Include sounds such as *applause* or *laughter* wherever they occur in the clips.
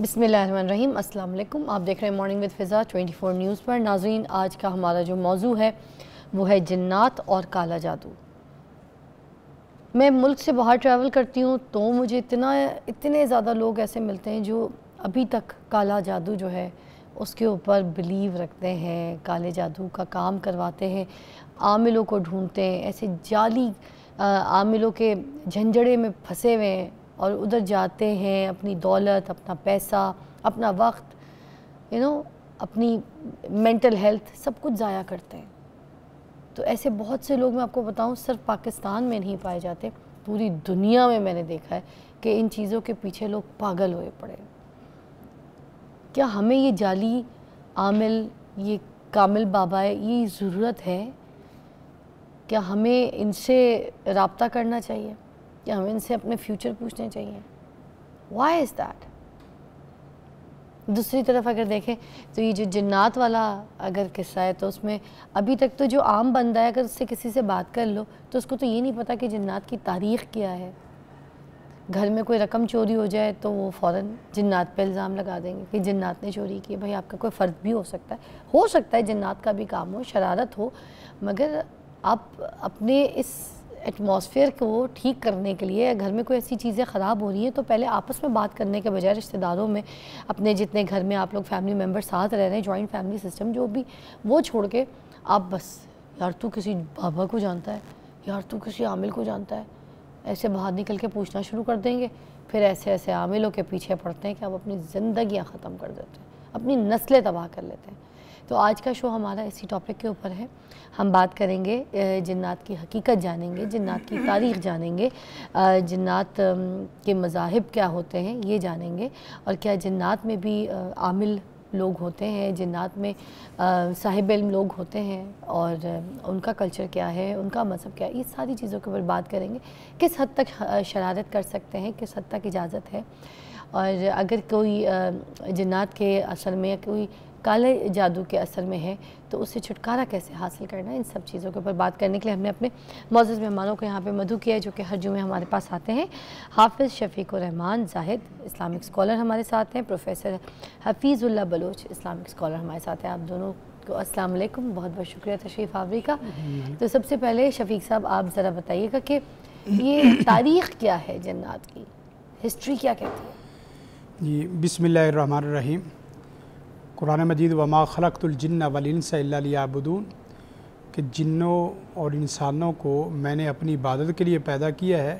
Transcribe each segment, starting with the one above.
बिसमीम अल्लाम आप देख रहे हैं मॉर्निंग विद फ़िज़ा 24 न्यूज़ पर नाजीन आज का हमारा जो मौजू है वो है जन्नात और काला जादू मैं मुल्क से बाहर ट्रैवल करती हूँ तो मुझे इतना इतने ज़्यादा लोग ऐसे मिलते हैं जो अभी तक काला जादू जो है उसके ऊपर बिलीव रखते हैं काले जादू का काम करवाते हैं आमिलों को ढूंढते हैं ऐसे जाली आमिलों के झंझड़े में फंसे हुए हैं और उधर जाते हैं अपनी दौलत अपना पैसा अपना वक्त यू you नो know, अपनी मेंटल हेल्थ सब कुछ ज़ाया करते हैं तो ऐसे बहुत से लोग मैं आपको बताऊं सिर्फ पाकिस्तान में नहीं पाए जाते पूरी दुनिया में मैंने देखा है कि इन चीज़ों के पीछे लोग पागल हुए पड़े क्या हमें ये जाली आमिल ये कामिल बाबा ये ज़रूरत है क्या हमें इनसे रबता करना चाहिए क्या हमें इनसे अपने फ्यूचर पूछने चाहिए वाई इज़ दैट दूसरी तरफ अगर देखें तो ये जो जन्नात वाला अगर किस्सा है तो उसमें अभी तक तो जो आम बंदा है अगर उससे किसी से बात कर लो तो उसको तो ये नहीं पता कि जन्नात की तारीख क्या है घर में कोई रकम चोरी हो जाए तो वो फ़ौर जन्नात पे इल्ज़ाम लगा देंगे कि जन्नात ने चोरी की भाई आपका कोई फ़र्द भी हो सकता है हो सकता है जन्नात का भी काम हो शरारत हो मगर आप अपने इस एटमॉस्फेयर को ठीक करने के लिए घर में कोई ऐसी चीज़ें ख़राब हो रही हैं तो पहले आपस में बात करने के बजाय रिश्तेदारों में अपने जितने घर में आप लोग फैमिली मेम्बर साथ रह रहे हैं जॉइंट फैमिली सिस्टम जो भी वो छोड़ के आप बस यार तू किसी बाबा को जानता है यार तू किसी आमिल को जानता है ऐसे बाहर निकल के पूछना शुरू कर देंगे फिर ऐसे ऐसे आमिलों के पीछे पड़ते हैं कि आप अपनी ज़िंदियाँ ख़त्म कर देते हैं अपनी नस्लें तबाह कर लेते हैं तो आज का शो हमारा इसी टॉपिक के ऊपर है हम बात करेंगे जन्नात की हकीकत जानेंगे जन्नात की तारीख जानेंगे जन्नात के मजाहब क्या होते हैं ये जानेंगे और क्या जन्नात में भी आमिल लोग होते हैं जन्नात में साहिब इल्म लोग होते हैं और उनका कल्चर क्या है उनका मज़हब क्या है ये सारी चीज़ों के ऊपर बात करेंगे किस हद तक शरारत कर सकते हैं किस हद तक इजाज़त है और अगर कोई जन्नात के असल में कोई काले जादू के असर में है तो उससे छुटकारा कैसे हासिल करना है इन सब चीज़ों के ऊपर बात करने के लिए हमने अपने मौजूद मेहमानों को यहाँ पे मधु किया है जो कि हर जुमे हमारे पास आते हैं हाफिज़ शफीक रहमान जाहिद इस्लामिक स्कॉलर हमारे साथ हैं professor Hafeezullah Baloch Islamic scholar हमारे साथ हैं आप दोनों को असलम बहुत बहुत शुक्रिया तशरीफ़ आवरी का तो सबसे पहले शफीक साहब आप ज़रा बताइएगा कि ये *coughs* तारीख़ क्या है जन्नात की हिस्ट्री क्या कहती है जी बिसमीम कुरान मजीद वमा खलकतुलजन्न वलिनसबून कि जिन्नों और इंसानों को मैंने अपनी इबादत के लिए पैदा किया है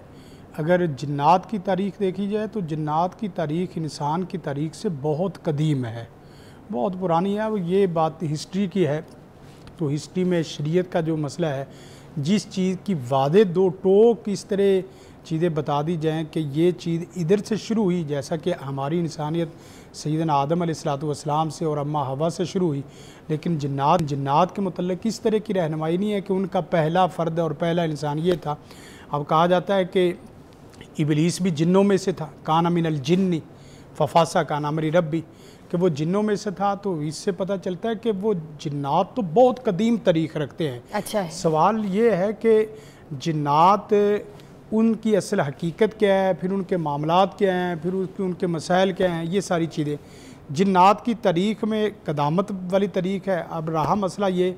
अगर जन्ात की तारीख देखी जाए तो जन्ात की तारीख इंसान की तारीख से बहुत कदीम है बहुत पुरानी है ये बात हिस्ट्री की है तो हिस्ट्री में शरीयत का जो मसला है जिस चीज़ की वादे दो टोक इस तरह चीज़ें बता दी जाएँ कि ये चीज़ इधर से शुरू हुई जैसा कि हमारी इंसानियत सैदन आदम सलाम से और अम्मा हवा से शुरू हुई लेकिन जन्नात जन्नात के मतलब इस तरह की रहनमाई नहीं है कि उनका पहला फ़र्द और पहला इंसान ये था अब कहा जाता है कि इबलीस भी जिन्नों में से था कान अमिन जिन्नी फफासा कान अमरी रबी कि वो जिन्नों में से था तो इससे पता चलता है कि वो जिन्नात तो बहुत कदीम तरीक़ रखते हैं अच्छा है। सवाल ये है कि जन्ात उनकी असल हकीकत क्या है फिर उनके मामला क्या हैं फिर उसके उनके मसाइल क्या हैं ये सारी चीज़ें जन्ात की तारीख में कदामत वाली तारीख है अब रहा मसला ये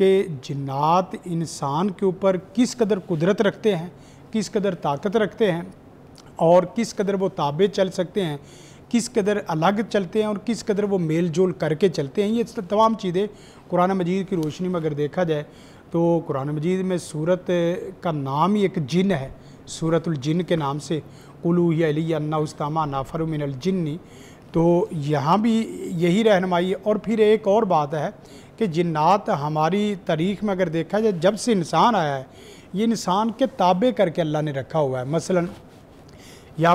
कि जन्ात इंसान के ऊपर किस कदर कुदरत रखते हैं किस कदर ताकत रखते हैं और किस कदर वो ताबे चल सकते हैं किस कदर अलग चलते हैं और किस कदर वो मेल जोल करके चलते हैं ये तमाम चीज़ें कुरान मजीद की रोशनी में अगर देखा जाए तो कुरान मजीद में सूरत का नाम ही एक जिन है जिन के नाम से कुलूही अली अन्ना उस्तामा नाफर जिन्नी तो यहाँ भी यही रहनमाई है और फिर एक और बात है कि जिन्नात हमारी तारीख़ में अगर देखा जाए जब से इंसान आया है ये इंसान के ताबे करके अल्लाह ने रखा हुआ है मसलन या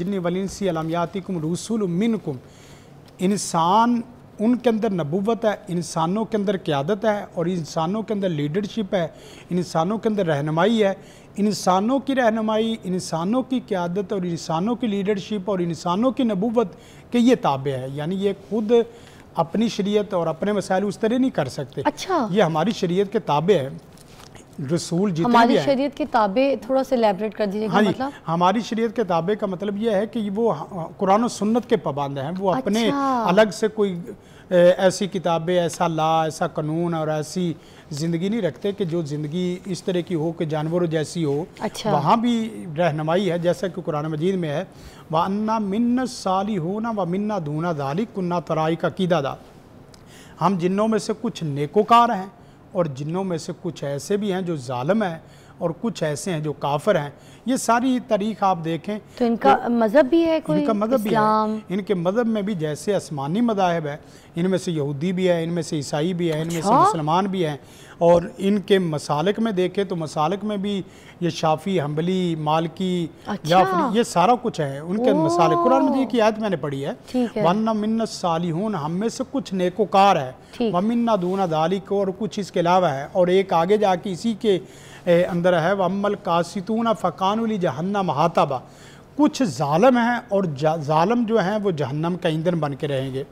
जिन्नी वलिनसी अलमयातिकुम रसूल मिनकुम इंसान उनके अंदर नबूवत है इंसानों के अंदर क्यादत है और इंसानों के अंदर लीडरशिप है इंसानों के अंदर रहनमाई है इंसानों की रहनमाई इंसानों की क्यादत और इंसानों की लीडरशिप और इंसानों की नबूवत के ये ताबे है यानी ये खुद अपनी शरीयत और अपने मसाइल उस तरह नहीं कर सकते अच्छा ये हमारी शरीयत के ताबे है रसूल जितने हमारी शरीयत के ताबे थोड़ा सा कर दीजिए हाँ मतलब हमारी शरीयत के ताबे का मतलब यह है कि वो कुरान और सुन्नत के पाबंद हैं वो अच्छा। अपने अलग से कोई ऐसी किताबें ऐसा ला ऐसा कानून और ऐसी ज़िंदगी नहीं रखते कि जो ज़िंदगी इस तरह की हो कि जानवरों जैसी हो अच्छा। वहाँ भी रहनमाई है जैसा कि कुरान मजीद में है व अन्ना मिन्न साली हो ना व मिन्ना धूना दाली कुन्ना तराई का कीदा दा हम जिन्हों में से कुछ नेकोकार हैं और जिन्हों में से कुछ ऐसे भी हैं जो ालम हैं और कुछ ऐसे हैं जो काफर हैं ये सारी तारीख आप देखें तो इनका तो, मज़हब भी है कोई इनका मज़हब भी है इनके मज़हब में भी जैसे आसमानी मदाहब है इनमें से यहूदी भी है इनमें से ईसाई भी है इनमें से अच्छा। मुसलमान भी हैं और इनके मसालक में देखें तो मसालक में भी ये शाफ़ी हम्बली मालकी अच्छा। जाफरी ये सारा कुछ है उनके मसाले कुरान मजीद की आयत मैंने पढ़ी है वन्ना मिन्न सालिहून हम में से कुछ नेकोकार है वमिन्ना दूना दालिक और कुछ इसके अलावा है और एक आगे जाके इसी के अंदर है वम्मल कासितून फ़कानली जहन्नम हाताबा कुछ ालम हैं और ालम जो हैं वो जहन्नम का ईंधन बन के रहेंगे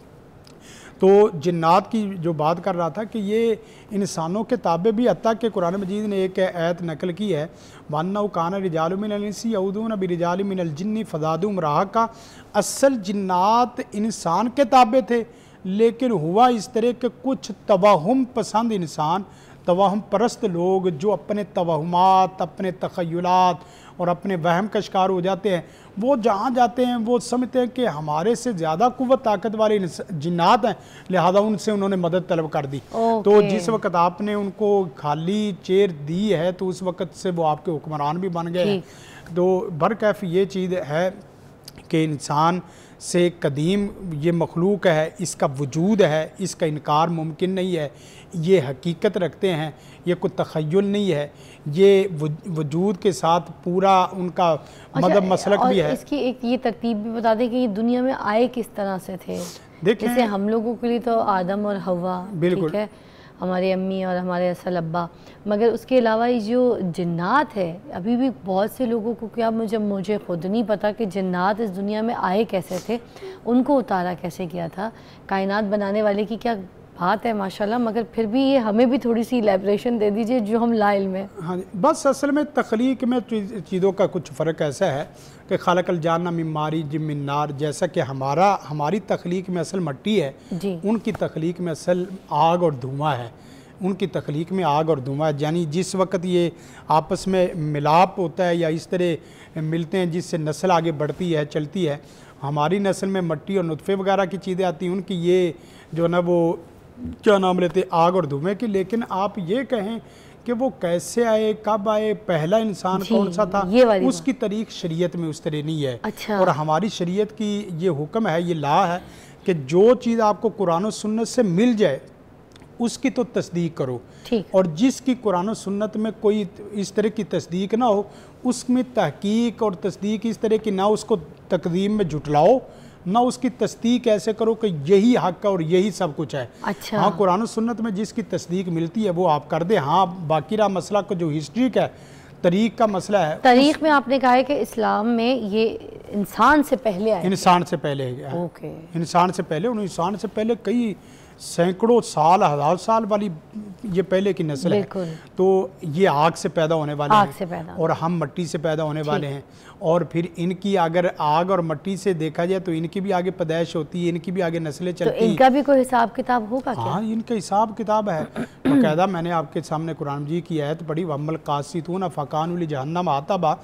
तो जन्ात की जो बात कर रहा था कि ये इंसानों के ताबे भी अत्ता के कुरान मजीद ने एक ऐत नकल की है वाना उकान रिजालसी अदून अब रिजालजन्नी फजादुम राह का असल जन्ात इंसान के ताबे थे लेकिन हुआ इस तरह के कुछ तबाहम पसंद इंसान तवाहम परस्त लोग जो अपने तोहमात अपने तखयलात और अपने वहम का शिकार हो जाते हैं वो जहाँ जाते हैं वो समझते हैं कि हमारे से ज़्यादा कुत ताकत वाले जिन्नात हैं लिहाजा उनसे उन्होंने मदद तलब कर दी तो जिस वक्त आपने उनको खाली चेर दी है तो उस वक्त से वो आपके हुक्मरान भी बन गए हैं तो बरकैफ ये चीज़ है कि इंसान से कदीम ये मखलूक है इसका वजूद है इसका इनकार मुमकिन नहीं है ये हकीकत रखते हैं ये कोई तखयल नहीं है ये वजूद के साथ पूरा उनका अच्छा, मदब मसलक भी है इसकी एक ये तरतीब भी बता दें कि ये दुनिया में आए किस तरह से थे देखिए हम लोगों के लिए तो आदम और हवा बिल्कुल है हमारे अम्मी और हमारे असल अब्बा मगर उसके अलावा ये जो जन्नात है अभी भी बहुत से लोगों को क्या मुझे मुझे ख़ुद नहीं पता कि जन्नात इस दुनिया में आए कैसे थे उनको उतारा कैसे किया था कायनात बनाने वाले की क्या बात है माशाल्लाह मगर फिर भी ये हमें भी थोड़ी सी लेबरेशन दे दीजिए जो हम लाइल में हाँ बस असल में तख्लीक में चीज़ों का कुछ फ़र्क ऐसा है कि कल जाना मिमारी जिमिनार जैसा कि हमारा हमारी तख्लीक में असल मट्टी है उनकी तख्लीक में असल आग और धुआँ है उनकी तख्लीक में आग और है यानी जिस वक्त ये आपस में मिलाप होता है या इस तरह मिलते हैं जिससे नस्ल आगे बढ़ती है चलती है हमारी नस्ल में मट्टी और नुतफ़े वगैरह की चीज़ें आती हैं उनकी ये जो है ना वो क्या नाम लेते आग और धुएँ की लेकिन आप ये कहें कि वो कैसे आए कब आए पहला इंसान कौन सा था ये उसकी तारीख शरीयत में उस तरह नहीं है अच्छा। और हमारी शरीयत की ये हुक्म है ये ला है कि जो चीज़ आपको कुरान सुन्नत से मिल जाए उसकी तो तस्दीक करो और जिसकी कुरान सुन्नत में कोई इस तरह की तस्दीक ना हो उसमें तहकीक और तस्दीक इस तरह की ना उसको तकदीम में जुटलाओ ना उसकी तस्दीक ऐसे करो कि यही हक का और यही सब कुछ है अच्छा हाँ कुरान सुन्नत में जिसकी तस्दीक मिलती है वो आप कर दे हाँ बाकी रहा मसला को जो हिस्ट्री का है तरीक का मसला है तरीक उस... में आपने कहा है कि इस्लाम में ये इंसान से पहले इंसान से पहले हाँ। इंसान से पहले उन इंसान से पहले कई सैकड़ों साल हजार साल वाली ये पहले की नस्ल है तो ये आग से पैदा होने वाले हैं और हम मट्टी से पैदा होने वाले हैं और फिर इनकी अगर आग और मट्टी से देखा जाए तो इनकी भी आगे पैदाइश होती है इनकी भी आगे नस्लें तो चलती तो इनका भी कोई हिसाब किताब होगा क्या? हाँ इनका हिसाब किताब है बकायदा मैंने आपके सामने कुरान जी की आयत पढ़ी तू ना फ़कान जहन्नम आताबा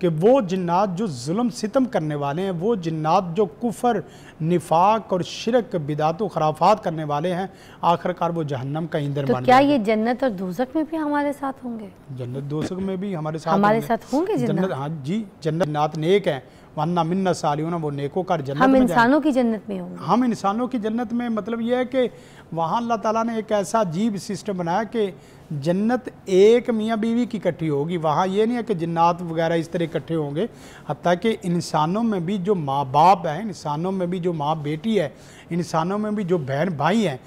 कि वो जन्ात जो जुल्म सितम करने वाले हैं वो जन्ात जो कुफर निफाक और शिरक बिदात खराफात करने वाले हैं आखिरकार वो जहन्नम का ईंधन तो क्या ये जन्नत और दोजक में भी हमारे साथ होंगे जन्नत दोजक में भी हमारे साथ हमारे साथ होंगे जन्नत हाँ जी जन्नत नात नेक है वरना मिन्ना सालियों वो का जन्नत हम इंसानों की जन्नत में होंगे हम इंसानों की जन्नत में मतलब ये है कि वहाँ अल्लाह ताला ने एक ऐसा अजीब सिस्टम बनाया कि जन्नत एक मियाँ बीवी की इकट्ठी होगी वहाँ ये नहीं है कि जन्नात वगैरह इस तरह इकट्ठे होंगे हती कि इंसानों में भी जो माँ बाप हैं इंसानों में भी जो माँ बेटी है इंसानों में भी जो बहन भाई हैं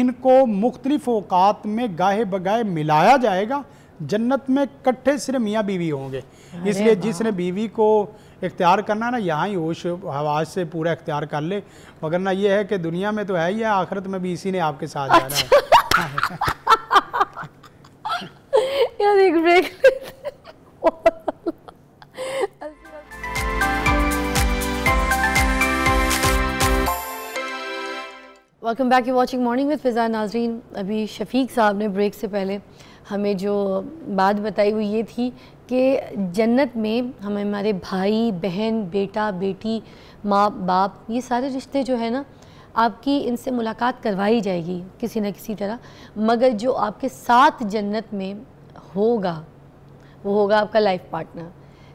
इनको मुख्तलिफ अवकात में गाहे बगाहे मिलाया जाएगा जन्नत में इकट्ठे सिर्फ मियाँ बीवी होंगे इसलिए जिसने बीवी को इख्तियार करना ना यहाँ ही होश हवाज से पूरा इख्तियार कर ले मगर ना ये है कि दुनिया में तो है ही है आखिरत में भी इसी ने आपके साथ जाना है अच्छा। *laughs* यार एक break welcome back you watching morning with Fiza Nazreen अभी शफीक साहब ने ब्रेक से पहले हमें जो बात बताई वो ये थी कि जन्नत में हमें हमारे भाई बहन बेटा बेटी माँ बाप ये सारे रिश्ते जो है ना आपकी इनसे मुलाकात करवाई जाएगी किसी न किसी तरह मगर जो आपके साथ जन्नत में होगा वो होगा आपका लाइफ पार्टनर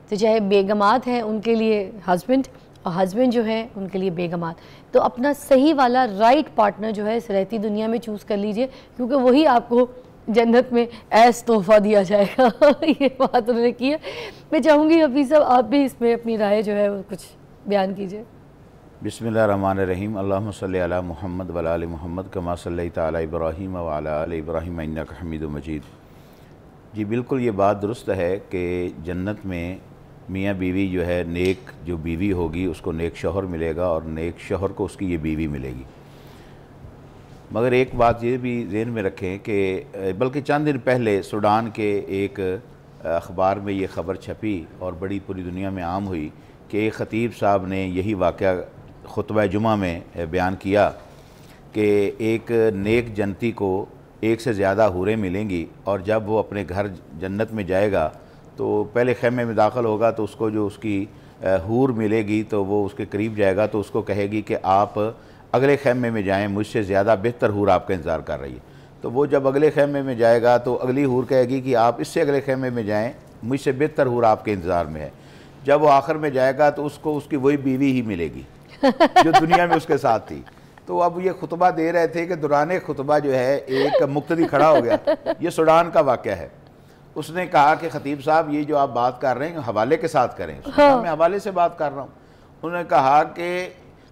तो चाहे बेगमात हैं उनके लिए हस्बैंड और हस्बैंड जो है उनके लिए बेगमात तो अपना सही वाला राइट पार्टनर जो है इस रहती दुनिया में चूज़ कर लीजिए क्योंकि वही आपको जन्नत में ऐस तोहफा दिया जाएगा *laughs* ये बात उन्होंने की है मैं चाहूँगी हफीज़ साहब आप भी इसमें अपनी राय जो है वो कुछ बयान कीजिए बिसमीम् अल्लाम सल महमद वल महमद कमा सल तब्राहीम वाल इब्राहिम इन्नक हमीद मजीद जी बिल्कुल ये बात दुरुस्त है कि जन्नत में मियाँ बीवी जो है नेक जो बीवी होगी उसको नेक शोहर मिलेगा और नेक शोहर को उसकी ये बीवी मिलेगी मगर एक बात ये भी जहन में रखें कि बल्कि चंद दिन पहले सूडान के एक अखबार में ये ख़बर छपी और बड़ी पूरी दुनिया में आम हुई कि एक ख़तीब साहब ने यही वाक़ खुतब जुमा में बयान किया कि एक नेक जनती को एक से ज़्यादा हूरें मिलेंगी और जब वो अपने घर जन्नत में जाएगा तो पहले खेमे में दाखिल होगा तो उसको जो उसकी हूर मिलेगी तो वो उसके करीब जाएगा तो उसको कहेगी कि आप अगले खेमे में जाएं मुझसे ज़्यादा बेहतर हूर आपका इंतज़ार कर रही है तो वो जब अगले खेमे में जाएगा तो अगली हूर कहेगी कि आप इससे अगले खेमे में जाएँ मुझसे बेहतर हूर आपके इंतज़ार में है जब वो आखिर में जाएगा तो उसको उसकी वही बीवी ही मिलेगी जो दुनिया में उसके साथ थी तो अब ये खुतबा दे रहे थे कि दुरान खुतबा जो है एक मुक्तदी खड़ा हो गया ये सूडान का वाक़ है उसने कहा कि खतीब साहब ये जो आप बात कर रहे हैं हवाले के साथ करें हाँ। मैं हवाले से बात कर रहा हूँ उन्होंने कहा कि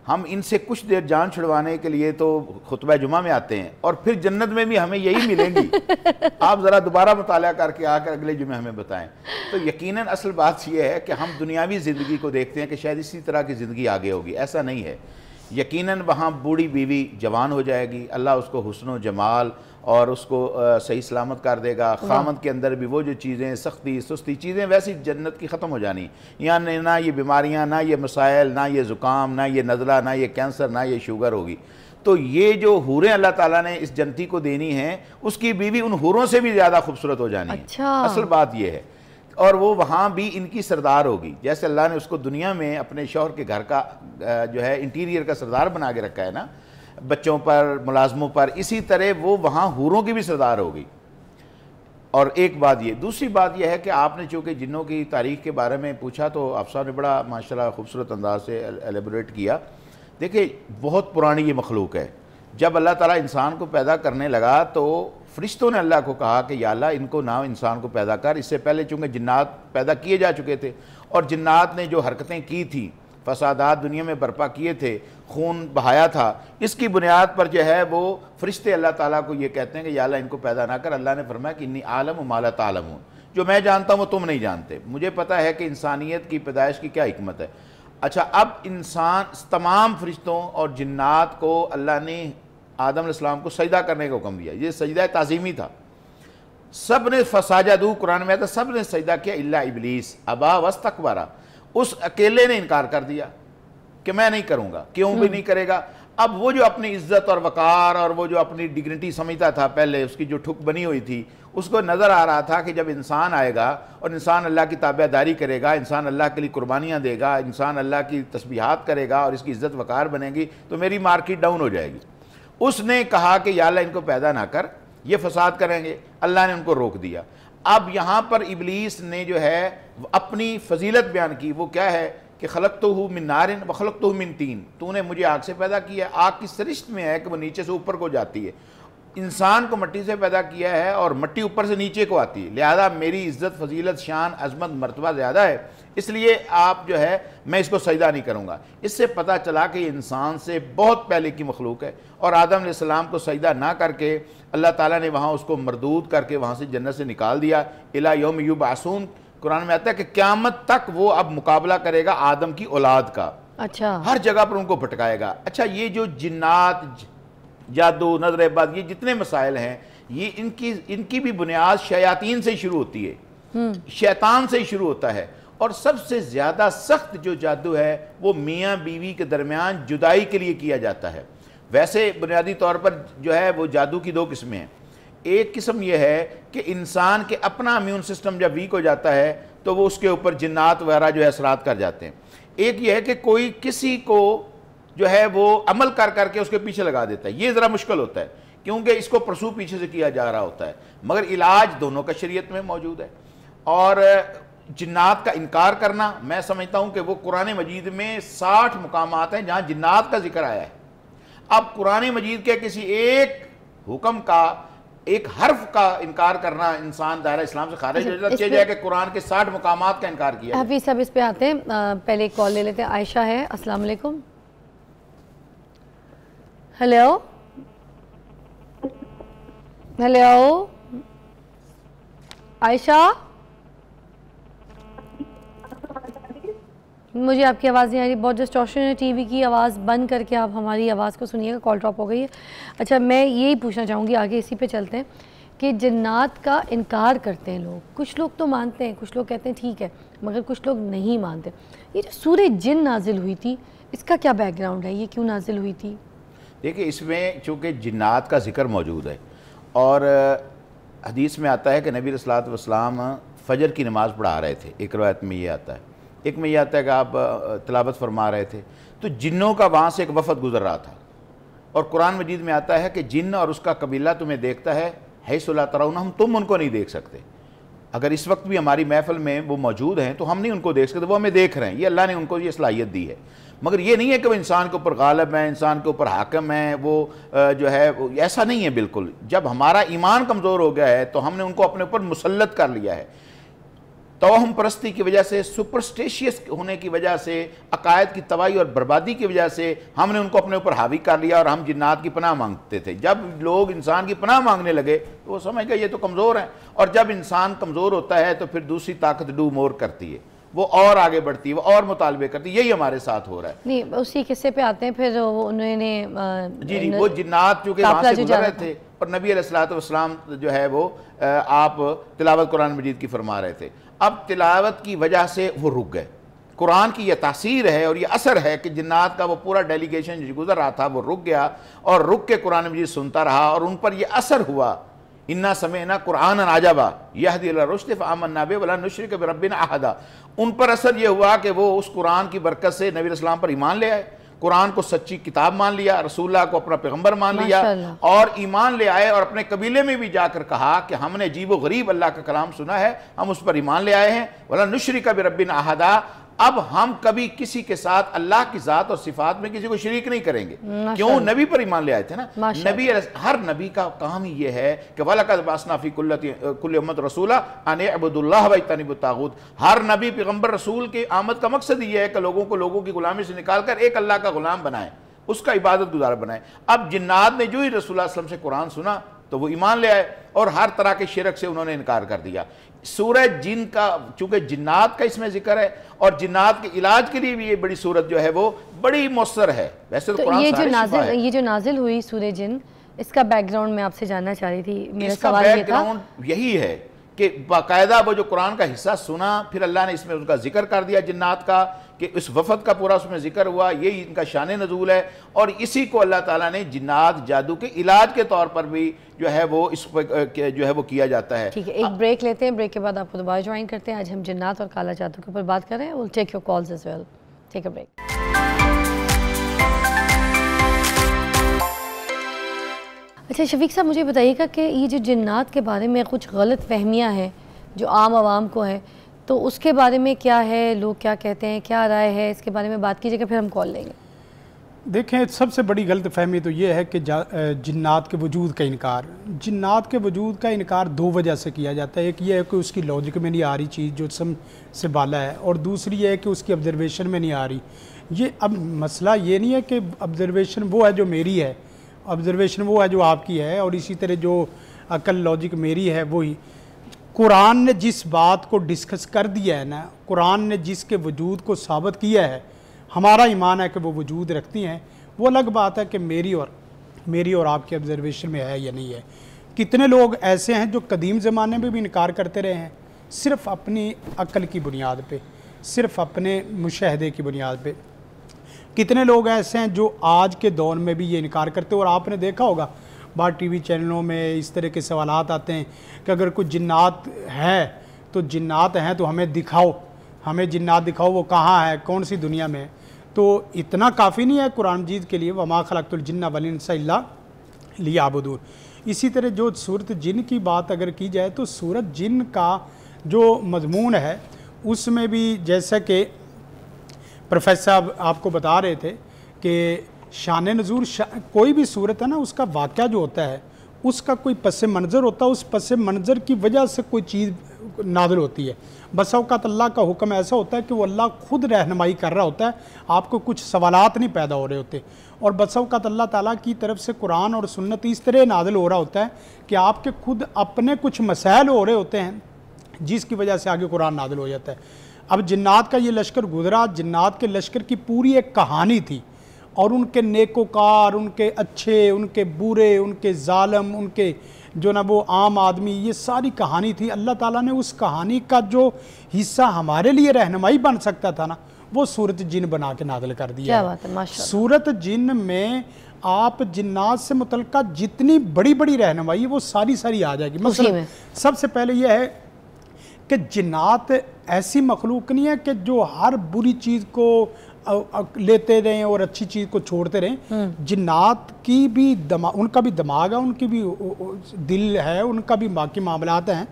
हम इनसे कुछ देर जान छुड़वाने के लिए तो खुतबा जुमा में आते हैं और फिर जन्नत में भी हमें यही मिलेंगी *laughs* आप ज़रा दोबारा मुताल करके आकर अगले जुमे हमें बताएं तो यकीन असल बात यह है कि हम दुनियावी ज़िंदगी को देखते हैं कि शायद इसी तरह की ज़िंदगी आगे होगी ऐसा नहीं है यकीनन वहाँ बूढ़ी बीवी जवान हो जाएगी अल्लाह उसको हुसन जमाल और उसको सही सलामत कर देगा खामत के अंदर भी वो जो चीज़ें सख्ती सुस्ती चीज़ें वैसी जन्नत की ख़त्म हो जानी यहाँ ना ये बीमारियाँ ना ये मसाइल ना ये ज़ुकाम ना ये नज़ला ना ये कैंसर ना ये शुगर होगी तो ये जो हूरें अल्लाह ताला ने इस जनती को देनी है उसकी बीवी उन हूरों से भी ज़्यादा खूबसूरत हो जानी अच्छा। है असल बात यह है और वो वहाँ भी इनकी सरदार होगी जैसे अल्लाह ने उसको दुनिया में अपने शोहर के घर का जो है इंटीरियर का सरदार बना के रखा है ना बच्चों पर मुलाजमों पर इसी तरह वो वहाँ हूरों की भी सरदार होगी और एक बात ये दूसरी बात यह है कि आपने चूँकि जिन्हों की तारीख के बारे में पूछा तो साहब ने बड़ा माशा खूबसूरत अंदाज से एलेबोरेट किया देखिए बहुत पुरानी ये मखलूक है जब अल्लाह ताला इंसान को पैदा करने लगा तो फरिश्तों ने अल्लाह को कहा कि याला इनको ना इंसान को पैदा कर इससे पहले चूँकि जन्नात पैदा किए जा चुके थे और जन्नात ने जो हरकतें की थी फसादात दुनिया में बर्पा किए थे खून बहाया था इसकी बुनियाद पर जो है वो फरिश्ते अल्लाह ताला को ये कहते हैं कि याला इनको पैदा ना कर अल्लाह ने फरमाया कि इन्नी आलम माला तालम हूँ जो मैं जानता हूँ वो तुम नहीं जानते मुझे पता है कि इंसानियत की पैदाइश की क्या हमत है अच्छा अब इंसान तमाम फरिश्तों और जन्नात को अल्लाह ने आदम इस्लाम को सजदा करने का हुक्म दिया ये सजदा तज़ीमी था सब ने दू कुरान में आता सब ने सजदा किया अल्ला इबलीस अबा अकबारा उस अकेले ने इनकार कर दिया कि मैं नहीं करूँगा क्यों भी हम्म। नहीं करेगा अब वो जो अपनी इज्जत और वक़ार और वो जो अपनी डिग्निटी समझता था पहले उसकी जो ठुक बनी हुई थी उसको नज़र आ रहा था कि जब इंसान आएगा और इंसान अल्लाह की ताबेदारी करेगा इंसान अल्लाह के लिए कुर्बानियाँ देगा इंसान अल्लाह की तस्बीहात करेगा और इसकी इज़्ज़त वक़ार बनेगी तो मेरी मार्केट डाउन हो जाएगी उसने कहा कि या इनको पैदा ना कर ये फसाद करेंगे अल्लाह ने उनको रोक दिया अब यहाँ पर इबलीस ने जो है अपनी फजीलत बयान की वो क्या है कि खलक तो हूँ मिन नारिन व खलक तो हूँ मिन तीन तूने मुझे आग से पैदा किया आग की सरिश्त में है कि वह नीचे से ऊपर को जाती है इंसान को मट्टी से पैदा किया है और मट्टी ऊपर से नीचे को आती है लिहाजा मेरी इज्जत फजीलत शान अजमत मरतबा ज़्यादा है इसलिए आप जो है मैं इसको सजदा नहीं करूँगा इससे पता चला कि इंसान से बहुत पहले की मखलूक है और आदम सलाम को सजदा ना करके अल्लाह ताला ने वहाँ उसको मरदूद करके वहाँ से जन्नत से निकाल दिया इला योम युब आसून कुरान में आता है कि क्यामत तक वो अब मुकाबला करेगा आदम की औलाद का अच्छा हर जगह पर उनको भटकाएगा अच्छा ये जो जिन्नात जादू नजर आबाद ये जितने मसाइल हैं ये इनकी इनकी भी बुनियाद शयातीन से शुरू होती है हम्म। शैतान से शुरू होता है और सबसे ज़्यादा सख्त जो जादू है वो मियाँ बीवी के दरमियान जुदाई के लिए किया जाता है वैसे बुनियादी तौर पर जो है वो जादू की दो किस्में हैं एक किस्म यह है कि इंसान के अपना इम्यून सिस्टम जब वीक हो जाता है तो वो उसके ऊपर जिन्नात वगैरह जो है असरात कर जाते हैं एक यह है कि कोई किसी को जो है वो अमल कर करके उसके पीछे लगा देता है ये ज़रा मुश्किल होता है क्योंकि इसको प्रसू पीछे से किया जा रहा होता है मगर इलाज दोनों का शरीयत में मौजूद है और जिन्नात का इनकार करना मैं समझता हूँ कि वो कुरान मजीद में साठ मुकाम हैं जहाँ जिन्नात का जिक्र आया है अब कुरान मजीद के किसी एक हुक्म का एक हर्फ का इनकार करना इंसान दायरा इस्लाम से खारिज अच्छा, हो जाता है कि कुरान के साठ मुकाम का इनकार किया हफीज सब इस पे आते हैं पहले कॉल ले लेते हैं आयशा है असलम हेलो हेलो आयशा मुझे आपकी आवाज़ नहीं आ रही बहुत डिस्टॉर्शन है टीवी की आवाज़ बंद करके आप हमारी आवाज़ को सुनिएगा कॉल ड्रॉप हो गई है अच्छा मैं यही पूछना चाहूँगी आगे इसी पे चलते हैं कि जन्नात का इनकार करते हैं लोग कुछ लोग तो मानते हैं कुछ लोग कहते हैं ठीक है मगर कुछ लोग नहीं मानते ये जो सूर्य जिन नाजिल हुई थी इसका क्या बैकग्राउंड है ये क्यों नाजिल हुई थी देखिए इसमें चूँकि जिन्नात का जिक्र मौजूद है और हदीस में आता है कि नबी रसलात वसलाम फ़जर की नमाज़ पढ़ा रहे थे एक रवायत में ये आता है एक में ये आता है कि आप तलावत फरमा रहे थे तो जिन्नों का वहाँ से एक वफद गुजर रहा था और कुरान मजीद में आता है कि जिन्न और उसका कबीला तुम्हें देखता है है सुल्ला हम तुम उनको नहीं देख सकते अगर इस वक्त भी हमारी महफल में वो मौजूद हैं तो हम नहीं उनको देख सकते वो हमें देख रहे हैं ये अल्लाह ने उनको ये सलाहियत दी है मगर ये नहीं है कि वो इंसान के ऊपर गालब है इंसान के ऊपर हाकम है वो जो है वो ऐसा नहीं है बिल्कुल जब हमारा ईमान कमज़ोर हो गया है तो हमने उनको अपने ऊपर मुसलत कर लिया है तोहम परस्ती की वजह से सुपरस्टिशियस होने की वजह से अकायद की तबाही और बर्बादी की वजह से हमने उनको अपने ऊपर हावी कर लिया और हम जिन्नात की पनाह मांगते थे जब लोग इंसान की पनाह मांगने लगे तो वो समझ गए ये तो कमज़ोर हैं और जब इंसान कमज़ोर होता है तो फिर दूसरी ताकत डू मोर करती है वो और आगे बढ़ती है वो और मुतालबे करती है यही हमारे साथ हो रहा है नहीं उसी किस्से पे आते हैं फिर जो उन्होंने जी जी वो जिन्नात चूँकि वहाँ से गुजर रहे थे और नबी सलाम जो है वो आप तिलावत कुरान मजीद की फरमा रहे थे अब तिलावत की वजह से वो रुक गए कुरान की यह तासीर है और यह असर है कि जन्नात का वो पूरा डेलीगेशन जो गुजर रहा था वो रुक गया और रुक के कुरान मजीद सुनता रहा और उन पर यह असर हुआ इन्ना समय ना कुरान राजा बा यह दिल रुश्तफ़ आमन नाबे वाला नुशर के बरबिन आहदा उन पर असर यह हुआ कि वो उस कुरान की बरकत से नबी इस्लाम पर ईमान ले आए कुरान को सच्ची किताब मान लिया रसूल्ला को अपना पैगम्बर मान लिया और ईमान ले आए और अपने कबीले में भी जाकर कहा कि हमने जीबो गरीब अल्लाह का कलाम सुना है हम उस पर ईमान ले आए हैं वाला नुशरी का भी रबिन अहदा अब हम कभी किसी के साथ अल्लाह की ज़ात और सिफात में किसी को शरीक नहीं करेंगे क्यों नबी पर ईमान ले आए थे ना नबी हर नबी का काम ही ये है कि वलकबासनाफ़ी रसूला हर नबी पैगम्बर रसूल के आमद का मकसद ये है कि लोगों को लोगों की गुलामी से निकाल कर एक अल्लाह का गुलाम बनाए उसका इबादत गुजार बनाए अब जिन्नात ने जो ही रसूल से कुरान सुना तो वो ईमान ले आए और हर तरह के शिरक से उन्होंने इनकार कर दिया सूरज जिन का चूंकि जिन्नात का इसमें जिक्र है और जिन्नात के इलाज के लिए भी ये बड़ी सूरत जो है वो बड़ी मौसर है वैसे तो, तो ये जो नाजिल ये जो नाजिल हुई सूरज जिन इसका बैकग्राउंड मैं आपसे जानना चाह रही थी मेरा सवाल यही है कि बाकायदा वो जो कुरान का हिस्सा सुना फिर अल्लाह ने इसमें उनका जिक्र कर दिया जन्नात का कि इस वफद का पूरा उसमें जिक्र हुआ ये इनका शान नजूल है और इसी को अल्लाह ताला ने जिन्नात जादू के इलाज के तौर पर भी जो है वो इस पर जो है वो किया जाता है ठीक है एक ब्रेक लेते हैं ब्रेक के बाद आपको दोबारा ज्वाइन करते हैं आज हम जिन्नात और काला जादू के ऊपर बात कर रहे take your calls as well take a break अच्छा शफीक साहब मुझे बताइएगा कि ये जो जन्नात के बारे में कुछ गलत फहमियाँ हैं जो आम आवाम को हैं तो उसके बारे में क्या है लोग क्या कहते हैं क्या राय है इसके बारे में बात कीजिएगा फिर हम कॉल लेंगे देखें सबसे बड़ी गलत फहमी तो ये है कि जन्नात के वजूद का इनकार जन्नात के वजूद का इनकार दो वजह से किया जाता है एक ये है कि उसकी लॉजिक में नहीं आ रही चीज़ जो सम से बाला है और दूसरी ये है कि उसकी ऑब्जर्वेशन में नहीं आ रही ये अब मसला ये नहीं है कि ऑब्जर्वेशन वो है जो मेरी है ऑब्जर्वेशन वो है जो आपकी है और इसी तरह जो अकल लॉजिक मेरी है वही कुरान ने जिस बात को डिस्कस कर दिया है ना कुरान ने जिसके वजूद को साबित किया है हमारा ईमान है कि वो वजूद रखती हैं वो अलग बात है कि मेरी और मेरी और आपके ऑब्जर्वेशन में है या नहीं है कितने लोग ऐसे हैं जो कदीम ज़माने में भी इनकार करते रहे हैं सिर्फ़ अपनी अकल की बुनियाद पर सिर्फ़ अपने मुशाहदे की बुनियाद पर कितने लोग ऐसे हैं जो आज के दौर में भी ये इनकार करते हो और आपने देखा होगा बाहर टीवी चैनलों में इस तरह के सवाल आते हैं कि अगर कुछ जिन्नात है तो जिन्नात हैं तो हमें दिखाओ हमें जिन्नात दिखाओ वो कहाँ है कौन सी दुनिया में है तो इतना काफ़ी नहीं है कुरान जीत के लिए वमा खलकतुलजन्ना वलिनसल्ला लिया बदूर इसी तरह जो सूरत जिन की बात अगर की जाए तो सूरत जिन का जो मजमून है उसमें भी जैसा कि प्रोफेसर साहब आपको बता रहे थे कि शान नज़ूर शा, कोई भी सूरत है ना उसका वाक़ जो होता है उसका कोई पस मंज़र होता है उस पस मंज़र की वजह से कोई चीज़ नादल होती है बस अवकात अल्लाह का हुक्म ऐसा होता है कि वो अल्लाह खुद रहनमाई कर रहा होता है आपको कुछ सवालत नहीं पैदा हो रहे होते और बस अवकात अल्लाह ताली की तरफ से कुरान और सुन्नत इस तरह नादल हो रहा होता है कि आपके खुद अपने कुछ मसाइल हो रहे होते हैं जिसकी वजह से आगे कुरान नादल हो जाता है अब जिन्नात का ये लश्कर गुजरा जिन्नात के लश्कर की पूरी एक कहानी थी और उनके नेकोकार उनके अच्छे उनके बुरे उनके ालम उनके जो ना वो आम आदमी ये सारी कहानी थी अल्लाह ताला ने उस कहानी का जो हिस्सा हमारे लिए रहनुमाई बन सकता था ना वो सूरत जिन बना के नादल कर दिया क्या सूरत जिन में आप जिन्नात से मुतलका जितनी बड़ी बड़ी रहनुमाई वो सारी सारी आ जाएगी मसलन सबसे पहले यह है कि जिन्नात ऐसी मखलूक नहीं है कि जो हर बुरी चीज़ को लेते रहें और अच्छी चीज़ को छोड़ते रहें हम्म। जिन्नात की भी दमा उनका भी दिमाग है उनकी भी दिल है उनका भी बाकी मामलात हैं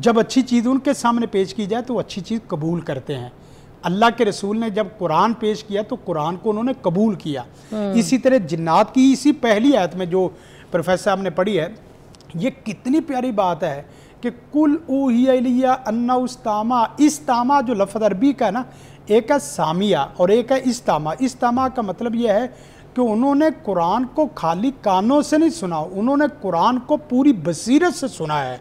जब अच्छी चीज़ उनके सामने पेश की जाए तो अच्छी चीज़ कबूल करते हैं अल्लाह के रसूल ने जब कुरान पेश किया तो कुरान को उन्होंने कबूल किया हम्म। इसी तरह जिन्नात की इसी पहली आयत में जो प्रोफेसर साहब ने पढ़ी है ये कितनी प्यारी बात है कि कुल ऊहिया अन्ना उस्तामा इस्तामा जो लफ्ज़ अरबी का है ना एक है सामिया और एक है इस्तामा इस्तामा का मतलब यह है कि उन्होंने कुरान को खाली कानों से नहीं सुना उन्होंने कुरान को पूरी बसीरत से सुना है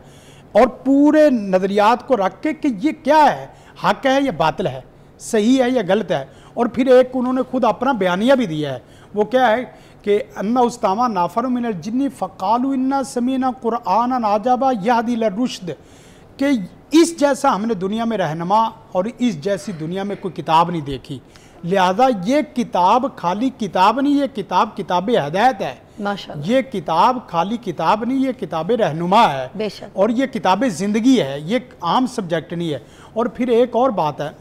और पूरे नज़रियात को रख के कि ये क्या है हक है या बातल है सही है या गलत है और फिर एक उन्होंने खुद अपना बयानिया भी दिया है वो क्या है कि अम्मा उस्तामा नाफर मिनर जिन्नी फ़कालू इन्ना समीना कुरान नाजाबा यादी लरुशद कि इस जैसा हमने दुनिया में रहनमा और इस जैसी दुनिया में कोई किताब नहीं देखी लिहाजा ये किताब खाली किताब नहीं ये किताब किताब हदायत है ये किताब खाली किताब नहीं ये किताब रहनुमा है और ये किताब ज़िंदगी है ये आम सब्जेक्ट नहीं है और फिर एक और बात है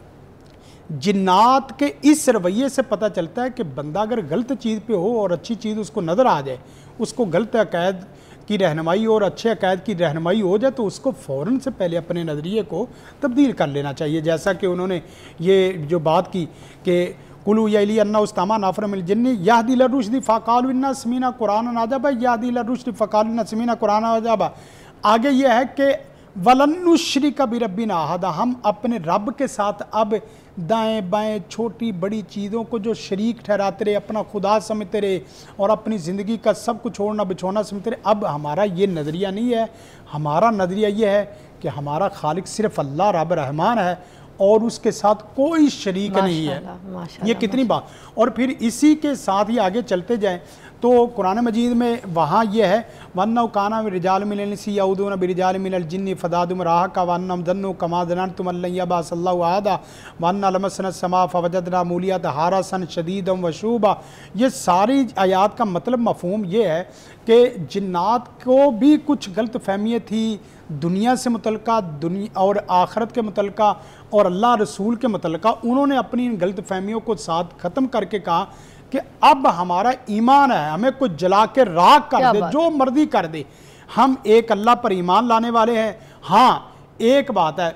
जिन्नात के इस रवैये से पता चलता है कि बंदा अगर गलत चीज़ पे हो और अच्छी चीज़ उसको नज़र आ जाए उसको गलत अकैद की रहनमाई और अच्छे अकैद की रहनमाई हो जाए तो उसको फ़ौर से पहले अपने नज़रिए को तब्दील कर लेना चाहिए जैसा कि उन्होंने ये जो बात की कि कुलू याली अन्ना उस्तामा नाफरमिल जिन्नी यह दिला रुशदी फ़ाकालना समीना कुरान नाजाबा यह दिला रुशदी फ़ाकालना समीना कुराना नाजाबा आगे यह है कि वलनुश्री का भी रबी नाहदा हम अपने रब के साथ अब दाएं बाएं छोटी बड़ी चीज़ों को जो शरीक ठहराते रहे अपना खुदा समझते रहे और अपनी ज़िंदगी का सब कुछ छोड़ना बिछोड़ना समझते रहे अब हमारा ये नज़रिया नहीं है हमारा नज़रिया ये है कि हमारा खालिक सिर्फ अल्लाह रब रहमान है और उसके साथ कोई शरीक नहीं है ये कितनी बात और फिर इसी के साथ ही आगे चलते जाएँ तो कुरान मजीद में वहाँ यह है वन काना रिजाल मिलन सियाउदून बिरजाल मिनल जिन फ़दादम राह का वन दन्नो कमा दन वन अलमसन समा फ़वजना मूलियात हारा सन शदीदम वशूबा ये सारी आयात का मतलब मफहम यह है कि जन्ात को भी कुछ गलत फहमियत थी दुनिया से मुतल दुनिया और आखरत के मुतल और अल्लाह रसूल के मुतल उन्होंने अपनी इन गलत फहमियों को साथ ख़त्म करके कहा कि अब हमारा ईमान है हमें कुछ जला के राख कर दे जो मर्जी कर दे हम एक अल्लाह पर ईमान लाने वाले हैं हाँ एक बात है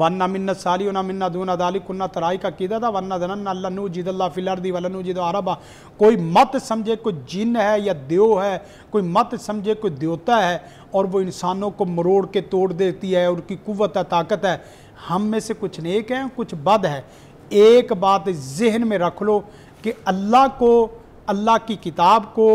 वन्ना मिन्नत साली उना मिन्ना दूना दाली कुन्ना तराई का कीदा था वन्ना धनन अल्लाह नू जिद अल्लाह फिलर्दी नू जिद अरबा कोई मत समझे कोई जिन है या देव है कोई मत समझे कोई देवता है और वो इंसानों को मरोड़ के तोड़ देती है उनकी कुवत है ताकत है हम में से कुछ नेक हैं कुछ बद है एक बात जहन में रख लो कि अल्लाह को अल्लाह की किताब को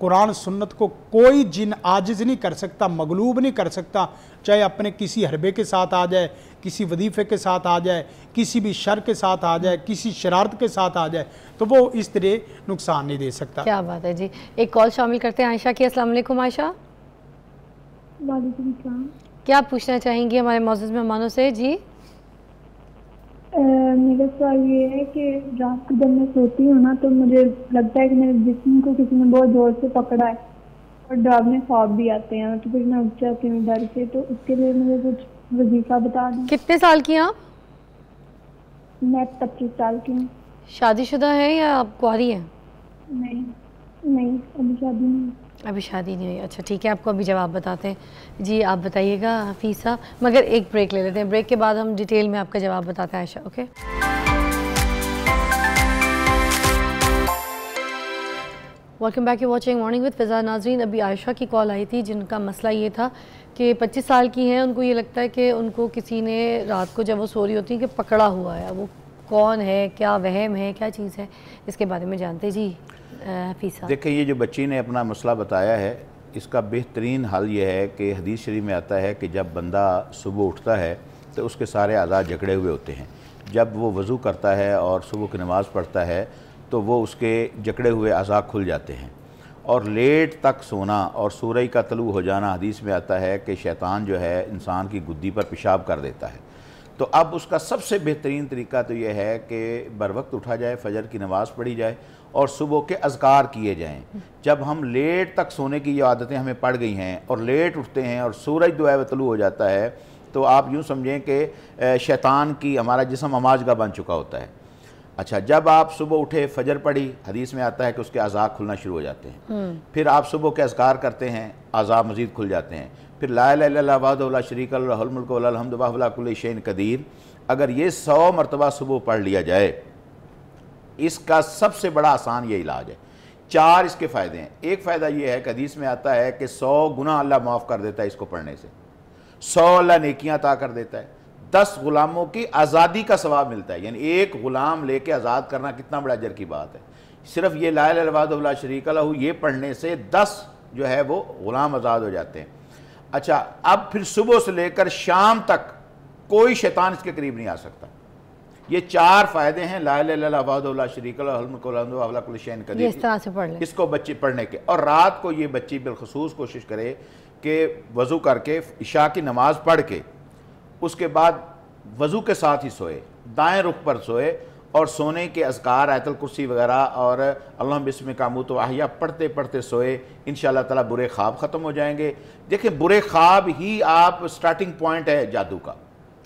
कुरान सुन्नत को कोई जिन आजिज़ नहीं कर सकता मगलूब नहीं कर सकता चाहे अपने किसी हरबे के साथ आ जाए किसी वदीफे के साथ आ जाए किसी भी शर के साथ आ जाए किसी शरारत के साथ आ जाए तो वो इस तरह नुकसान नहीं दे सकता क्या बात है जी एक कॉल शामिल करते हैं आयशा की असलम आयशा क्या पूछना चाहेंगी हमारे मौजूद मेहमानों से जी मेरा सवाल ये है कि रात को जब मैं सोती हूँ ना तो मुझे लगता है कि मेरे जिसम को किसी ने बहुत जोर से पकड़ा है और डरावने ख्वाब भी आते हैं तो फिर मैं उठ जाती हूँ डर से तो उसके लिए मुझे कुछ वजीफा बता दें कितने साल की हैं मैं पच्चीस साल की हूँ शादीशुदा है या आप कुआरी है नहीं नहीं अभी शादी नहीं अभी शादी नहीं हुई अच्छा ठीक है आपको अभी जवाब बताते हैं जी आप बताइएगा हफीसा मगर एक ब्रेक ले लेते हैं ब्रेक के बाद हम डिटेल में आपका जवाब बताते हैं Ayesha okay welcome back you watching morning with Fiza Nazreen अभी आयशा की कॉल आई थी जिनका मसला ये था कि 25 साल की हैं उनको ये लगता है कि उनको किसी ने रात को जब वो सो रही होती हैं कि पकड़ा हुआ है वो कौन है क्या वहम है क्या चीज़ है इसके बारे में जानते जी देखिए ये जो बच्ची ने अपना मसला बताया है इसका बेहतरीन हल ये है कि हदीस शरीफ में आता है कि जब बंदा सुबह उठता है तो उसके सारे आज़ाद जकड़े हुए होते हैं जब वो वज़ू करता है और सुबह की नमाज़ पढ़ता है तो वो उसके जकड़े हुए अज़ा खुल जाते हैं और लेट तक सोना और सूरज का तलु हो जाना हदीस में आता है कि शैतान जो है इंसान की गुद्दी पर पेशाब कर देता है तो अब उसका सबसे बेहतरीन तरीका तो यह है कि बर वक्त उठा जाए फजर की नमाज़ पढ़ी जाए और सुबह के अजकार किए जाएं जब हम लेट तक सोने की ये आदतें हमें पड़ गई हैं और लेट उठते हैं और सूरज दुआ हो जाता है तो आप यूँ समझें कि शैतान की हमारा जिसम अमाज का बन चुका होता है अच्छा जब आप सुबह उठे फजर पड़ी हदीस में आता है कि उसके अज़ा खुलना शुरू हो जाते हैं फिर आप सुबह के अजकार करते हैं अज़ा मज़ीद खुल जाते हैं फिर लाला शरीक अलहमद शैन कदीर अगर ये सौ मरतबा सुबह पढ़ लिया जाए इसका सबसे बड़ा आसान ये इलाज है चार इसके फ़ायदे हैं एक फ़ायदा ये है कि हदीस में आता है कि सौ गुना अल्लाह माफ़ कर देता है इसको पढ़ने से सौ अल्लाह नेकियाँ अता कर देता है दस गुलामों की आज़ादी का सवाब मिलता है यानी एक ग़ुलाम लेके आज़ाद करना कितना बड़ा जर की बात है सिर्फ ये लाला शरीक लहू ये पढ़ने से दस जो है वो ग़ुलाम आज़ाद हो जाते हैं अच्छा अब फिर सुबह से लेकर शाम तक कोई शैतान इसके करीब नहीं आ सकता ये चार फायदे हैं लाला शरीक इसको बच्चे पढ़ने के और रात को ये बच्ची बिलखसूस कोशिश करे कि वज़ू करके इशा की नमाज़ पढ़ के उसके बाद वज़ू के साथ ही सोए दाएँ रुख पर सोए और सोने के असकार आयतल कुर्सी वगैरह और अल्लाह बिस्म कामू तो आहिया पढ़ते पढ़ते सोए इन ताला बुरे ख्वाब ख़त्म हो जाएंगे देखिए बुरे ख्वाब ही आप स्टार्टिंग पॉइंट है जादू का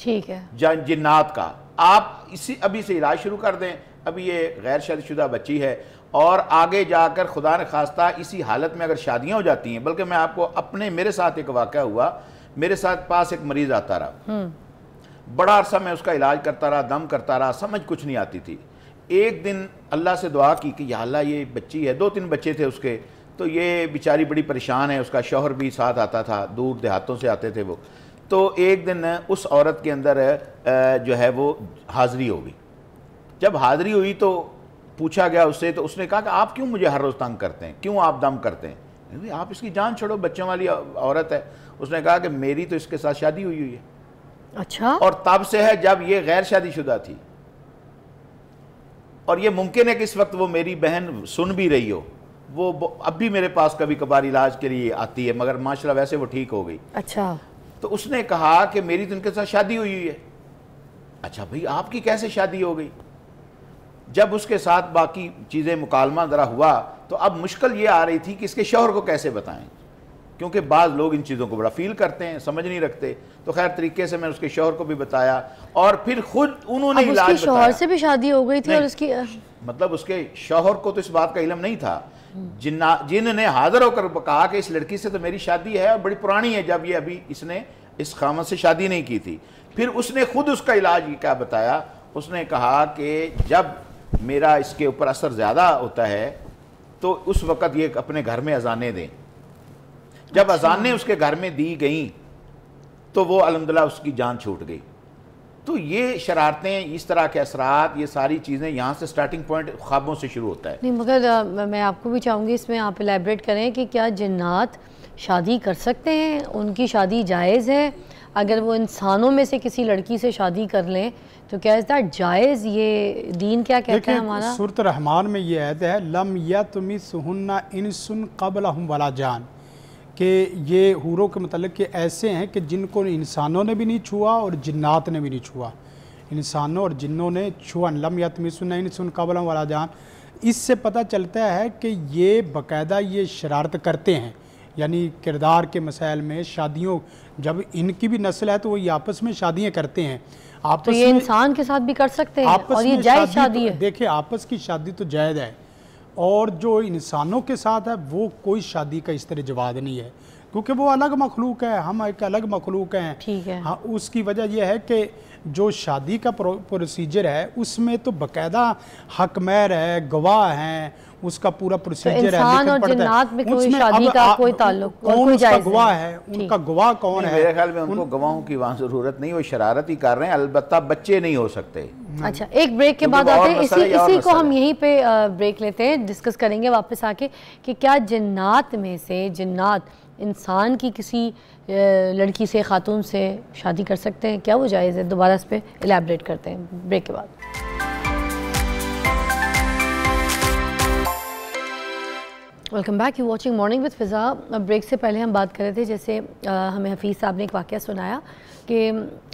ठीक है जिन्नात का आप इसी अभी से इलाज शुरू कर दें अभी ये गैर शादीशुदा बच्ची है और आगे जाकर खुदा न खास्ता इसी हालत में अगर शादियाँ हो जाती हैं बल्कि मैं आपको अपने मेरे साथ एक वाक़ हुआ मेरे साथ पास एक मरीज़ आता रहा हम्म। बड़ा अरसा मैं उसका इलाज करता रहा दम करता रहा समझ कुछ नहीं आती थी एक दिन अल्लाह से दुआ की कि अल्लाह ये बच्ची है दो तीन बच्चे थे उसके तो ये बेचारी बड़ी परेशान है उसका शोहर भी साथ आता था दूर देहातों से आते थे वो तो एक दिन उस औरत के अंदर जो है वो हाजिरी हो गई जब हाजिरी हुई तो पूछा गया उससे तो उसने कहा कि आप क्यों मुझे हर रोज़ तंग करते हैं क्यों आप दम करते हैं आप इसकी जान छोड़ो बच्चों वाली औरत है उसने कहा कि मेरी तो इसके साथ शादी हुई हुई है अच्छा और तब से है जब ये गैर शादीशुदा थी और ये मुमकिन है कि इस वक्त वो मेरी बहन सुन भी रही हो वो अब भी मेरे पास कभी कभार इलाज के लिए आती है मगर माशाल्लाह वैसे वो ठीक हो गई अच्छा तो उसने कहा कि मेरी तो उनके साथ शादी हुई हुई है अच्छा भाई आपकी कैसे शादी हो गई जब उसके साथ बाकी चीज़ें मुकालमा ज़रा हुआ तो अब मुश्किल ये आ रही थी कि इसके शोहर को कैसे बताएं क्योंकि बाद लोग इन चीज़ों को बड़ा फील करते हैं समझ नहीं रखते तो खैर तरीके से मैं उसके शोहर को भी बताया और फिर खुद उन्होंने इलाज शोहर से भी शादी हो गई थी और उसकी मतलब उसके शोहर को तो इस बात का इलम नहीं था जिन्ना जिनने हाजिर होकर कहा कि इस लड़की से तो मेरी शादी है और बड़ी पुरानी है जब ये अभी इसने इस खामत से शादी नहीं की थी फिर उसने खुद उसका इलाज क्या बताया उसने कहा कि जब मेरा इसके ऊपर असर ज़्यादा होता है तो उस वक़्त ये अपने घर में अजाने दें जब अच्छा। अजाने उसके घर में दी गई तो वो अलहमदिल्ला उसकी जान छूट गई तो ये शरारतें इस तरह के असरात ये सारी चीज़ें यहाँ से स्टार्टिंग पॉइंट ख्वाबों से शुरू होता है नहीं मगर मैं आपको भी चाहूँगी इसमें आप एलेबरेट करें कि क्या जन्ात शादी कर सकते हैं उनकी शादी जायज़ है अगर वो इंसानों में से किसी लड़की से शादी कर लें तो क्या इस जायज़ ये दीन क्या कहते हैं हमारा सुरत रहमान में ये आयत है लम या तुमी सुहन्ना इन सुन कबल हम वाला जान कि ये हूरों के मतलब कि ऐसे हैं कि जिनको इंसानों ने भी नहीं छुआ और जिन्नात ने भी नहीं छुआ इंसानों और जिन्नों ने छुअन लम यतमिसन सुन कबल वाला जान इससे पता चलता है कि ये बकायदा ये शरारत करते हैं यानी किरदार के मसाइल में शादियों जब इनकी भी नस्ल है तो वो तो ये आपस में शादियाँ करते हैं आपस तो ये इंसान के साथ भी कर सकते हैं और ये जायज़ शादी तो है देखिए आपस की शादी तो जायज़ है और जो इंसानों के साथ है वो कोई शादी का इस तरह जवाब नहीं है क्योंकि वो अलग मखलूक है हम एक अलग मखलूक हैं ठीक है हाँ उसकी वजह यह है कि जो शादी का प्रोसीजर है उसमें तो बकायदा हकमैर है गवाह हैं उसका पूरा प्रोसीजर तो है उनका गवाह कौन है मेरे ख्याल में उनको गवाहों की वहां जरूरत नहीं वो शरारत ही कर रहे हैं अलबत् बच्चे नहीं हो सकते अच्छा एक ब्रेक के बाद आते हैं इसी इसी को हम यहीं पे ब्रेक लेते हैं डिस्कस करेंगे वापस आके कि क्या जिन्नात में से जिन्नात इंसान की किसी लड़की से खातून से शादी कर सकते हैं क्या वो जायज़ है दोबारा इस पर एलेबरेट करते हैं ब्रेक के बाद welcome back you watching morning with Fiza break से पहले हम बात कर रहे थे जैसे आ, हमें हफीज़ साहब ने एक वाक़ सुनाया कि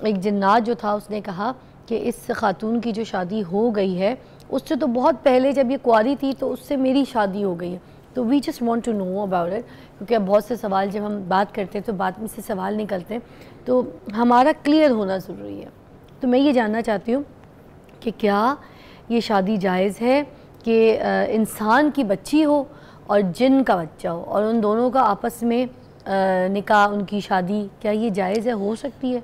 एक जन्नात जो था उसने कहा कि इस खातून की जो शादी हो गई है उससे तो बहुत पहले जब ये कुआरी थी तो उससे मेरी शादी हो गई है तो we just want to know about it क्योंकि अब बहुत से सवाल जब हम बात करते हैं तो बाद में से सवाल निकलते हैं तो हमारा क्लियर होना ज़रूरी है तो मैं ये जानना चाहती हूँ कि क्या ये शादी जायज़ है कि इंसान की बच्ची हो और जिन का बच्चा हो और उन दोनों का आपस में निकाह उनकी शादी क्या ये जायज़ है हो सकती है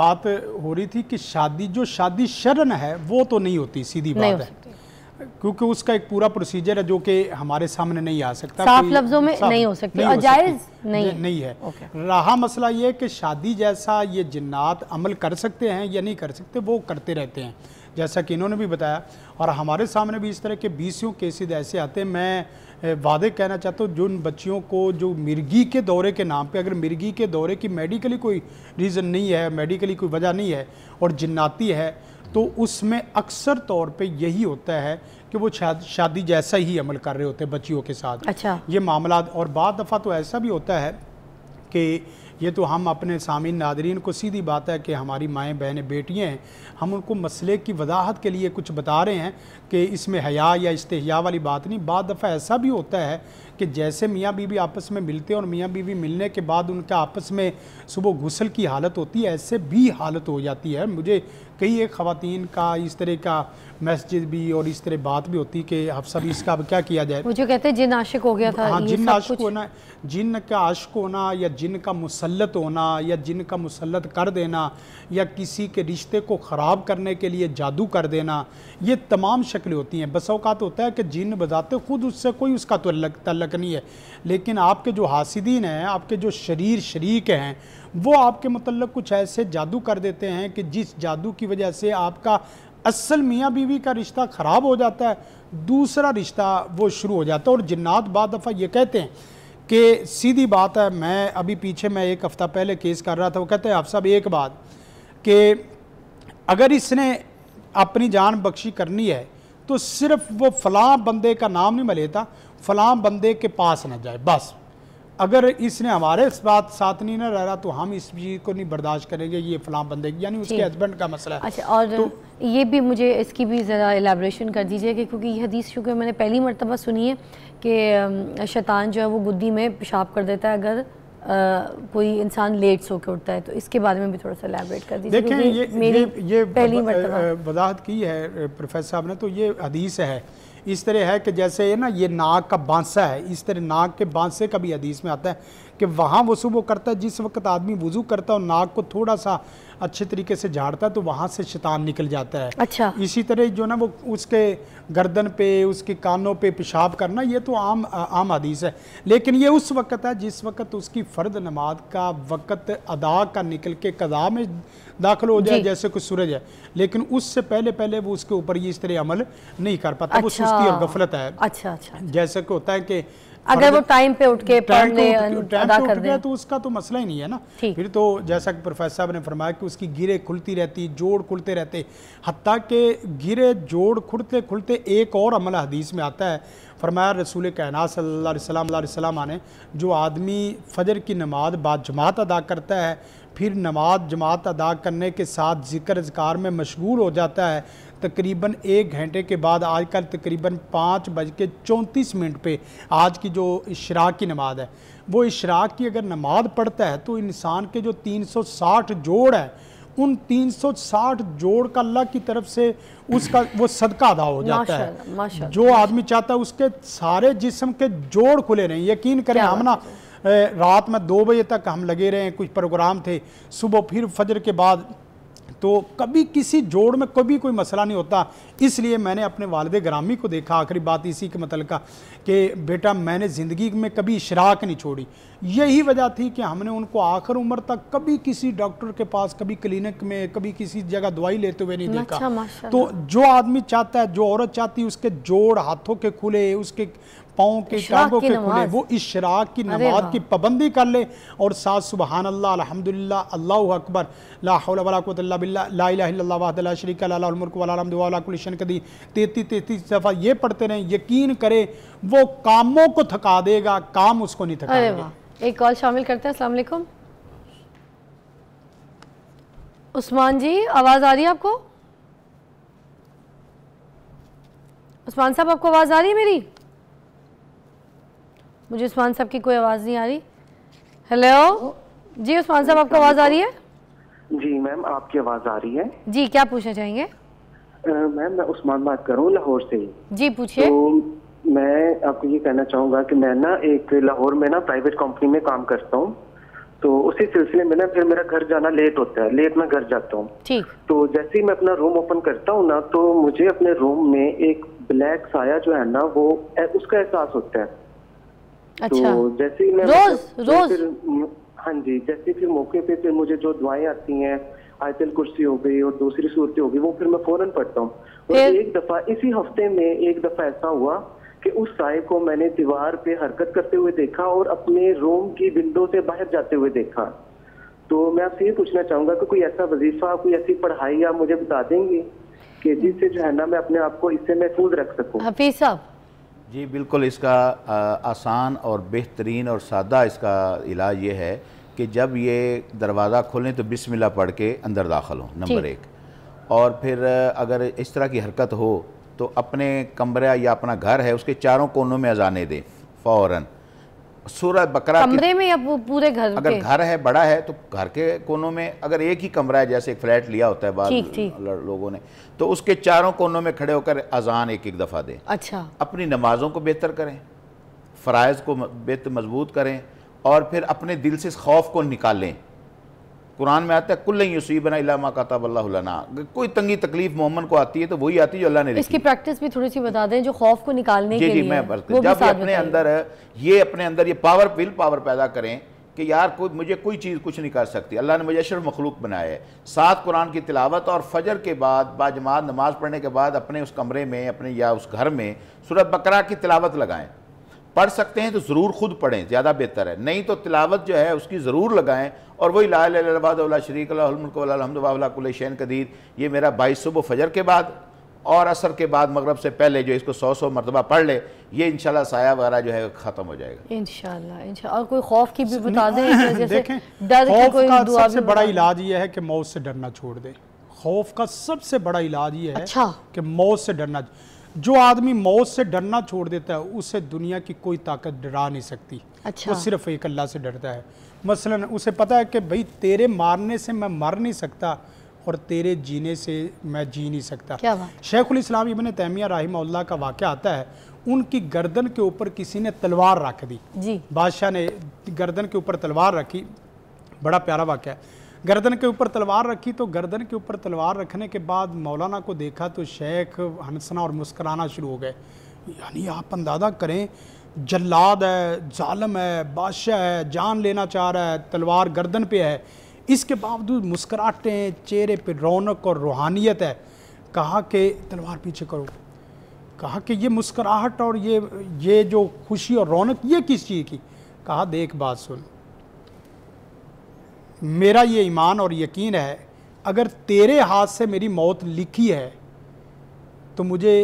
बात हो रही थी कि शादी जो शादी शरण है वो तो नहीं होती सीधी बात है क्योंकि उसका एक पूरा प्रोसीजर है जो कि हमारे सामने नहीं आ सकता साफ लफ्जों में साफ नहीं हो सकती नहीं जायज नहीं नहीं है रहा मसला ये कि शादी जैसा ये जिन्नात अमल कर सकते हैं या नहीं कर सकते वो करते रहते हैं जैसा कि इन्होंने भी बताया और हमारे सामने भी इस तरह के बीसियों केसेज ऐसे आते हैं मैं वादे कहना चाहता हूँ जिन बच्चियों को जो मिर्गी के दौरे के नाम पे अगर मिर्गी के दौरे की मेडिकली कोई रीज़न नहीं है मेडिकली कोई वजह नहीं है और जिन्नाती है तो उसमें अक्सर तौर पे यही होता है कि वो शादी जैसा ही अमल कर रहे होते हैं बच्चियों के साथ अच्छा ये मामला और बाद दफ़ा तो ऐसा भी होता है कि ये तो हम अपने सामीन नादरीन को सीधी बात है कि हमारी माएँ बहनें बेटियाँ हैं हम उनको मसले की वजाहत के लिए कुछ बता रहे हैं कि इसमें हया या इस्तेया वाली बात नहीं बाद दफ़ा ऐसा भी होता है कि जैसे मियाँ बीवी आपस में मिलते हैं और मियाँ बीवी मिलने के बाद उनका आपस में सुबह गुसल की हालत होती है ऐसे भी हालत हो जाती है मुझे कई एक खातन का इस तरह का मैसेज भी और इस तरह बात भी होती कि आप सब इसका अब क्या किया जाए मुझे कहते हैं जिन आशिक हो गया था हाँ जिन आशिक होना जिन का आशिक होना या जिन का मुसलत होना या जिन का मुसलत कर देना या किसी के रिश्ते को ख़राब करने के लिए जादू कर देना ये तमाम शक्लें होती हैं बस अवकात होता है कि जिन बजाते खुद उससे कोई उसका तल्लक नहीं है लेकिन आपके जो हासिदीन हैं आपके जो शरीर शरीक हैं वो आपके मतलब कुछ ऐसे जादू कर देते हैं कि जिस जादू की वजह से आपका असल मियाँ बीवी का रिश्ता ख़राब हो जाता है दूसरा रिश्ता वो शुरू हो जाता है और जिन्नात बाद दफ़ा ये कहते हैं कि सीधी बात है मैं अभी पीछे मैं एक हफ़्ता पहले केस कर रहा था वो कहते हैं आप साहब एक बात कि अगर इसने अपनी जान बख्शी करनी है तो सिर्फ वो फलां बंदे का नाम नहीं मिलेता फलां बंदे के पास ना जाए बस अगर इसने हमारे इस बात साथ नहीं ना रह रहा तो हम इस चीज़ को नहीं बर्दाश्त करेंगे ये फलाम बंदे यानी उसके हस्बैंड का मसला है अच्छा और तो, ये भी मुझे इसकी भी ज़रा एलेबरेशन कर दीजिए कि क्योंकि ये हदीस चूँकि मैंने पहली मरतबा सुनी है कि शैतान जो है वो गुद्दी में पेशाब कर देता है अगर आ, कोई इंसान लेट सो के उठता है तो इसके बारे में भी थोड़ा सा एलेबरेट कर दीजिए देखिए ये ये, ये पहली वजाहत की है प्रोफेसर साहब ने तो ये हदीस है इस तरह है कि जैसे ना ये नाक का बांसा है इस तरह नाक के बांसे का भी हदीस में आता है कि वहाँ वसू वो करता है जिस वक्त आदमी वजू करता है और नाक को थोड़ा सा अच्छे तरीके से झाड़ता है तो वहाँ से शैतान निकल जाता है अच्छा इसी तरह जो ना वो उसके गर्दन पे उसके कानों पे पेशाब करना ये तो आम आम हदीस है लेकिन ये उस वक्त है जिस वक्त उसकी फ़र्द नमाज का वक़्त अदा का निकल के कदा में दाखिल हो जाए जैसे कोई सूरज है लेकिन उससे पहले पहले वो उसके ऊपर ये इस तरह अमल नहीं कर पाता अच्छा। वो सुस्ती और गफलत है अच्छा अच्छा जैसे कि होता है कि अगर वो टाइम पे उठ के पढ़ने अदा कर दे तो उसका तो मसला ही नहीं है ना फिर तो जैसा कि प्रोफेसर साहब ने फरमाया कि उसकी गिरे खुलती रहती जोड़ खुलते रहते हती के गिरे जोड़ खुलते खुलते एक और अमल हदीस में आता है फरमाया रसूल कहना सल्ला ने जो आदमी फजर की नमाज बाद जमात अदा करता है फिर नमाज जमात अदा करने के साथ जिक्र अजकार में मशगूल हो जाता है तकरीबन एक घंटे के बाद आज कल तकरीबन पाँच बज के चौंतीस मिनट पर आज की जो इशराक की नमाज है वो इशराक की अगर नमाज पढ़ता है तो इंसान के जो तीन सौ साठ जोड़ है उन तीन सौ साठ जोड़ का अल्लाह की तरफ से उसका वो सदका अदा हो जाता है जो आदमी चाहता है उसके सारे जिसम के जोड़ खुले रहें यकीन करें हम ना रात में दो बजे तक हम लगे रहे कुछ प्रोग्राम थे सुबह फिर फजर के बाद तो कभी किसी जोड़ में कभी कोई मसला नहीं होता इसलिए मैंने अपने वालद ग्रामी को देखा आखिरी बात इसी के मतलब का कि बेटा मैंने ज़िंदगी में कभी शराक नहीं छोड़ी यही वजह थी कि हमने उनको आखिर उम्र तक कभी किसी डॉक्टर के पास कभी क्लिनिक में कभी किसी जगह दवाई लेते हुए नहीं देखा अच्छा, तो जो आदमी चाहता है जो औरत चाहती है उसके जोड़ हाथों के खुले उसके पाओ के टांगों के खुले वो इशराक की नमाज की पाबंदी कर ले और साथ सुबहान अल्लाह अलहमदिल्ला अल्लाह अकबर लाला शरीक शरीक़मदुलशन कदी तैतीस तैतीस दफ़ा ये पढ़ते रहें यकीन करें वो कामों को थका देगा काम उसको नहीं थका एक कॉल शामिल करते हैं असलकुम उस्मान जी आवाज़ आ रही है आपको उस्मान साहब आपको आवाज़ आ रही है मेरी मुझे उस्मान साहब की कोई आवाज़ नहीं आ रही हेलो जी उस्मान साहब आपको आवाज़ आ रही है जी मैम आपकी आवाज़ आ रही है जी क्या पूछना चाहेंगे मैम मैं उस्मान बात कर रहा हूँ लाहौर से जी पूछिए तो मैं आपको ये कहना चाहूँगा कि मैं ना एक लाहौर में ना प्राइवेट कंपनी में काम करता हूँ तो उसी सिलसिले में ना फिर मेरा घर जाना लेट होता है लेट मैं घर जाता हूँ तो जैसे ही मैं अपना रूम ओपन करता हूँ ना तो मुझे अपने रूम में एक ब्लैक साया जो है ना वो उसका एहसास होता है तो अच्छा। तो जैसे ही मैं रोज मतलब, रोज फिर, हाँ जी जैसे फिर मौके पे फिर मुझे जो दुआएं आती हैं आयतल कुर्सी हो गई और दूसरी सूरतें हो गई वो फिर मैं फौरन पढ़ता हूँ और एक दफा इसी हफ्ते में एक दफा ऐसा हुआ कि उस साहिब को मैंने दीवार पे हरकत करते हुए देखा और अपने रूम की विंडो से बाहर जाते हुए देखा तो मैं आपसे ये पूछना चाहूंगा कि कोई ऐसा वजीफा कोई ऐसी पढ़ाई आप मुझे बता देंगे कि जिससे जो है ना मैं अपने आप को इससे महफूज रख सकूँ हफीज साहब जी बिल्कुल इसका आसान और बेहतरीन और सादा इसका इलाज ये है कि जब ये दरवाज़ा खोलें तो बिस्मिल्लाह पढ़ के अंदर दाखिल हों नंबर एक और फिर अगर इस तरह की हरकत हो तो अपने कमरे या अपना घर है उसके चारों कोनों में अजाने दें फ़ौरन सूरह बकरा कमरे में या पूरे घर अगर घर है बड़ा है तो घर के कोनों में अगर एक ही कमरा है जैसे एक फ्लैट लिया होता है बाद लोगों ने तो उसके चारों कोनों में खड़े होकर अजान एक एक दफ़ा दें अच्छा अपनी नमाजों को बेहतर करें फ़रज़ को बेहतर मजबूत करें और फिर अपने दिल से इस खौफ को निकालें कुरान में आता है कुल बना इलामा कताबल्लाना कोई तंगी तकलीफ मोहम्मद को आती है तो वही आती है जो अल्लाह ने इसकी प्रैक्टिस भी थोड़ी सी बता दें जो खौफ को निकालने जी के जी लिए मैं जब भी अपने अंदर ये अपने अंदर ये पावर विल पावर पैदा करें कि यार कोई मुझे कोई चीज़ कुछ नहीं कर सकती अल्लाह ने मुझे अशरफ मखलूक बनाया है सात कुरान की तिलावत और फजर के बाद बाजमात नमाज़ पढ़ने के बाद अपने उस कमरे में अपने या उस घर में सूरत बकरा की तिलावत लगाएं पढ़ सकते हैं तो ज़रूर खुद पढ़ें ज़्यादा बेहतर है नहीं तो तिलावत जो है उसकी ज़रूर लगाएं और वही लाबाद शरीक शैन कदीर ये मेरा बाईस सुबह फजर के बाद और असर के बाद मगरब से पहले जो इसको सौ सौ मरतबा पढ़ ले ये इनशाला साया वगैरह जो है ख़त्म हो जाएगा इनशाला और कोई खौफ की भी बता दें देखें डर सबसे बड़ा इलाज ये है कि मौत से डरना छोड़ दे खौफ का सबसे बड़ा इलाज ये है अच्छा। कि मौत से डरना जो आदमी मौत से डरना छोड़ देता है उससे दुनिया की कोई ताकत डरा नहीं सकती अच्छा वो सिर्फ एक अल्लाह से डरता है मसलन उसे पता है कि भाई तेरे मारने से मैं मर नहीं सकता और तेरे जीने से मैं जी नहीं सकता शेखुल इस्लाम इबन तैमिया राहिमल्ला का वाक़ आता है उनकी गर्दन के ऊपर किसी ने तलवार रख दी बादशाह ने गर्दन के ऊपर तलवार रखी बड़ा प्यारा वाक्य है गर्दन के ऊपर तलवार रखी तो गर्दन के ऊपर तलवार रखने के बाद मौलाना को देखा तो शेख हंसना और मुस्कराना शुरू हो गए यानी आप अंदाज़ा करें जल्लाद है जालम है बादशाह है जान लेना चाह रहा है तलवार गर्दन पे है इसके बावजूद मुस्कराहटें चेहरे पे रौनक और रूहानियत है कहा कि तलवार पीछे करो कहा कि ये मुस्कराहट और ये ये जो खुशी और रौनक ये किस चीज़ की कहा देख बात सुन मेरा ये ईमान और यकीन है अगर तेरे हाथ से मेरी मौत लिखी है तो मुझे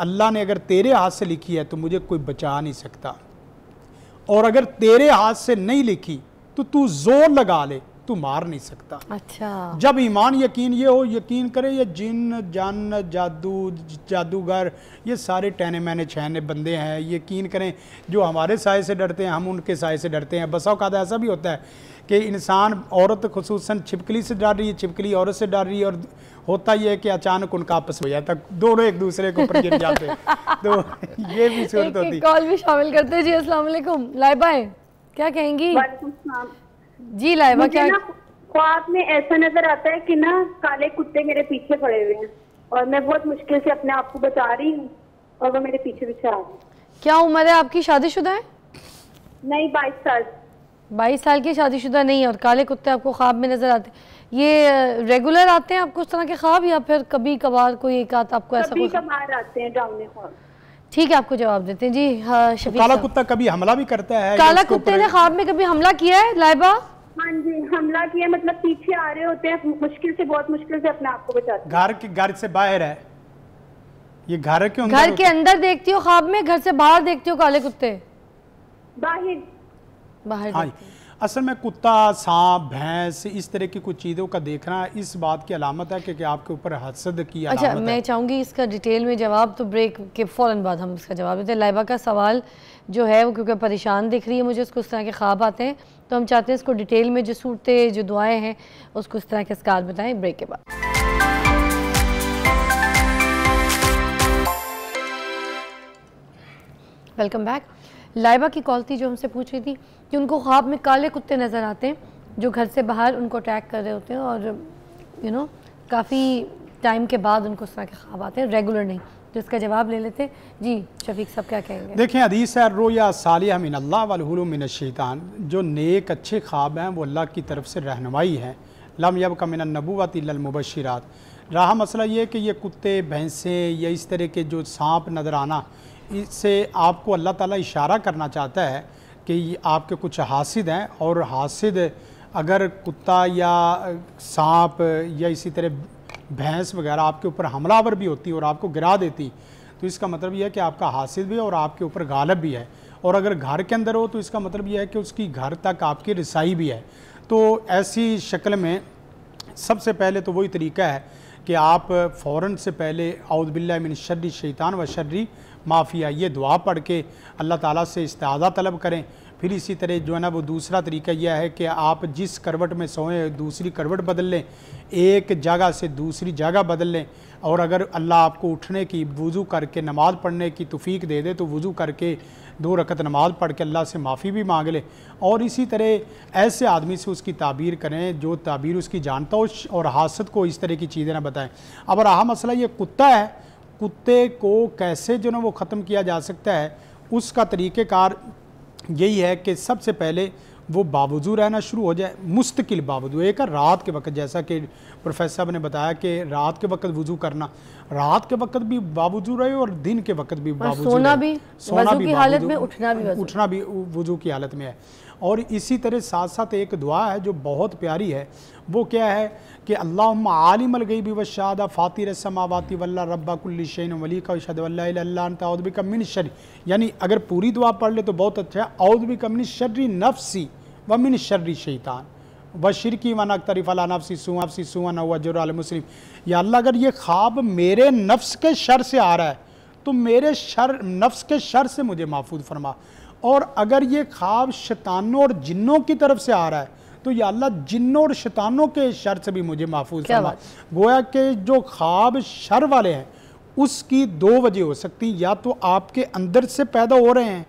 अल्लाह ने अगर तेरे हाथ से लिखी है तो मुझे कोई बचा नहीं सकता और अगर तेरे हाथ से नहीं लिखी तो तू जोर लगा ले तू मार नहीं सकता अच्छा जब ईमान यकीन ये हो यकीन करे ये जिन जन जादू जादूगर ये सारे टहने मैने छहने बंदे हैं यकीन करें जो हमारे साय से डरते हैं हम उनके साय से डरते हैं बसा का ऐसा भी होता है कि इंसान औरत खसूस छिपकली से डर रही है छिपकली औरत से डर रही है और होता ही है कि अचानक उनका आपस हो जाता है दोनों एक दूसरे को ऊपर गिर जाते तो *laughs* ये भी सूरत होती है कॉल भी शामिल करते हैं जी अस्सलाम वालेकुम लाइबा क्या कहेंगी जी लाइबा क्या ख्वाब में ऐसा नजर आता है कि ना काले कुत्ते मेरे पीछे पड़े हुए हैं और मैं बहुत मुश्किल से अपने आप को बचा रही हूँ और वो मेरे पीछे पीछे आ रहे क्या उम्र है आपकी शादीशुदा है नहीं बाईस साल बाईस साल की शादीशुदा नहीं है और काले कुत्ते आपको ख्वाब में नजर आते ये रेगुलर आते हैं आपको उस तरह के ख्वाब या फिर कभी कभार कोई एक आत आपको ऐसा कभी कभार आते हैं ठीक है आपको जवाब देते हैं जी हाँ तो काला कुत्ता कभी हमला भी करता है काला कुत्ते ने ख्वाब में कभी हमला किया है लाइबा हाँ जी हमला किया मतलब पीछे आ रहे होते हैं मुश्किल से बहुत मुश्किल से अपने आप को बचाते घर के घर से बाहर है ये घर के घर के अंदर देखती हो ख्वाब में घर से बाहर देखती हो काले कुत्ते बाहर बाहर हाँ जी असल में कुत्ता सांप भैंस इस तरह की कुछ चीज़ों का देखना इस बात की अलामत है कि, कि आपके ऊपर हसद की अच्छा है। मैं चाहूँगी इसका डिटेल में जवाब तो ब्रेक के फ़ौर बाद हम इसका जवाब देते हैं लाइबा का सवाल जो है वो क्योंकि परेशान दिख रही है मुझे उसको उस तरह के ख्वाब आते हैं तो हम चाहते हैं इसको डिटेल में जो सूटते जो दुआएँ हैं उसको उस तरह के इसकार बताएँ ब्रेक के बाद वेलकम बैक लाइबा की कॉल थी जो हमसे पूछ रही थी कि उनको ख्वाब में काले कुत्ते नज़र आते हैं जो घर से बाहर उनको अटैक कर रहे होते हैं और यू you नो know, काफ़ी टाइम के बाद उनको उस तरह के ख्वाब आते हैं रेगुलर नहीं तो इसका जवाब ले लेते जी शफीक सब क्या कहेंगे देखें अदीस है रोया सालिया मिन अल्लाह वालमिन शैतान जो नेक अच्छे ख्वाब हैं वो अल्लाह की तरफ से रहनमाई है लम यब का मिन नबूत मुबशरात रहा मसला ये कि ये कुत्ते भैंसें या इस तरह के जो सांप नज़र आना इससे आपको अल्लाह ताला इशारा करना चाहता है कि आपके कुछ हासिद हैं और हासिद अगर कुत्ता या सांप या इसी तरह भैंस वगैरह आपके ऊपर हमलावर भी होती और आपको गिरा देती तो इसका मतलब यह है कि आपका हासिल भी है और आपके ऊपर गालब भी है और अगर घर के अंदर हो तो इसका मतलब यह है कि उसकी घर तक आपकी रसाई भी है तो ऐसी शक्ल में सबसे पहले तो वही तरीका है कि आप फ़ौर से पहले अउदबिल्लिन शर्री शैतान व शर्री माफ़िया ये दुआ पढ़ के अल्लाह ताला से इस्तादा तलब करें फिर इसी तरह जो है ना वो दूसरा तरीका यह है कि आप जिस करवट में सोएं दूसरी करवट बदल लें एक जगह से दूसरी जगह बदल लें और अगर अल्लाह आपको उठने की वज़ू करके नमाज़ पढ़ने की तफीक दे दे तो वज़ू करके दो रकत नमाज़ पढ़ के अल्लाह से माफ़ी भी मांग लें और इसी तरह ऐसे आदमी से उसकी ताबीर करें जो ताबीर उसकी जानता हो और हासत को इस तरह की चीज़ें ना बताएँ अब रहा मसला ये कुत्ता है कुत्ते को कैसे जो ना वो ख़त्म किया जा सकता है उसका तरीक़ेकार यही है कि सबसे पहले वो बावजू रहना शुरू हो जाए मुस्तकिल बावजू एक रात के वक्त जैसा कि प्रोफेसर साहब ने बताया कि रात के वक्त वजू करना रात के वक्त भी बावजू रहे और दिन के वक्त भी बावजू सोना भी सोना भी हालत में उठना भी उठना भी वजू की हालत में है और इसी तरह साथ साथ एक दुआ है जो बहुत प्यारी है वो क्या है कि अल्लाह आलिमल गई भी वशादा फ़ातिर समावाती वल्ला रब्बा कुल्लिशन वली का शदल्लाउदबी कमिन शर यानी अगर पूरी दुआ पढ़ ले तो बहुत अच्छा है औदबी कमिन शर्री नफसी व मिन शर्री शैतान व की वन अला नफसी सुआसी सुअन वजुरमसलिम या अल्लाह अगर ये ख्वाब मेरे नफ्स के शर से आ रहा है तो मेरे शर नफ्स के शर से मुझे महफूज फरमा और अगर ये ख्वाब शैतानों और जिन्नों की तरफ से आ रहा है तो ये अल्लाह जिन्नों और शैतानों के शर से भी मुझे महफूज करना गोया के जो ख्वाब शर वाले हैं उसकी दो वजह हो सकती या तो आपके अंदर से पैदा हो रहे हैं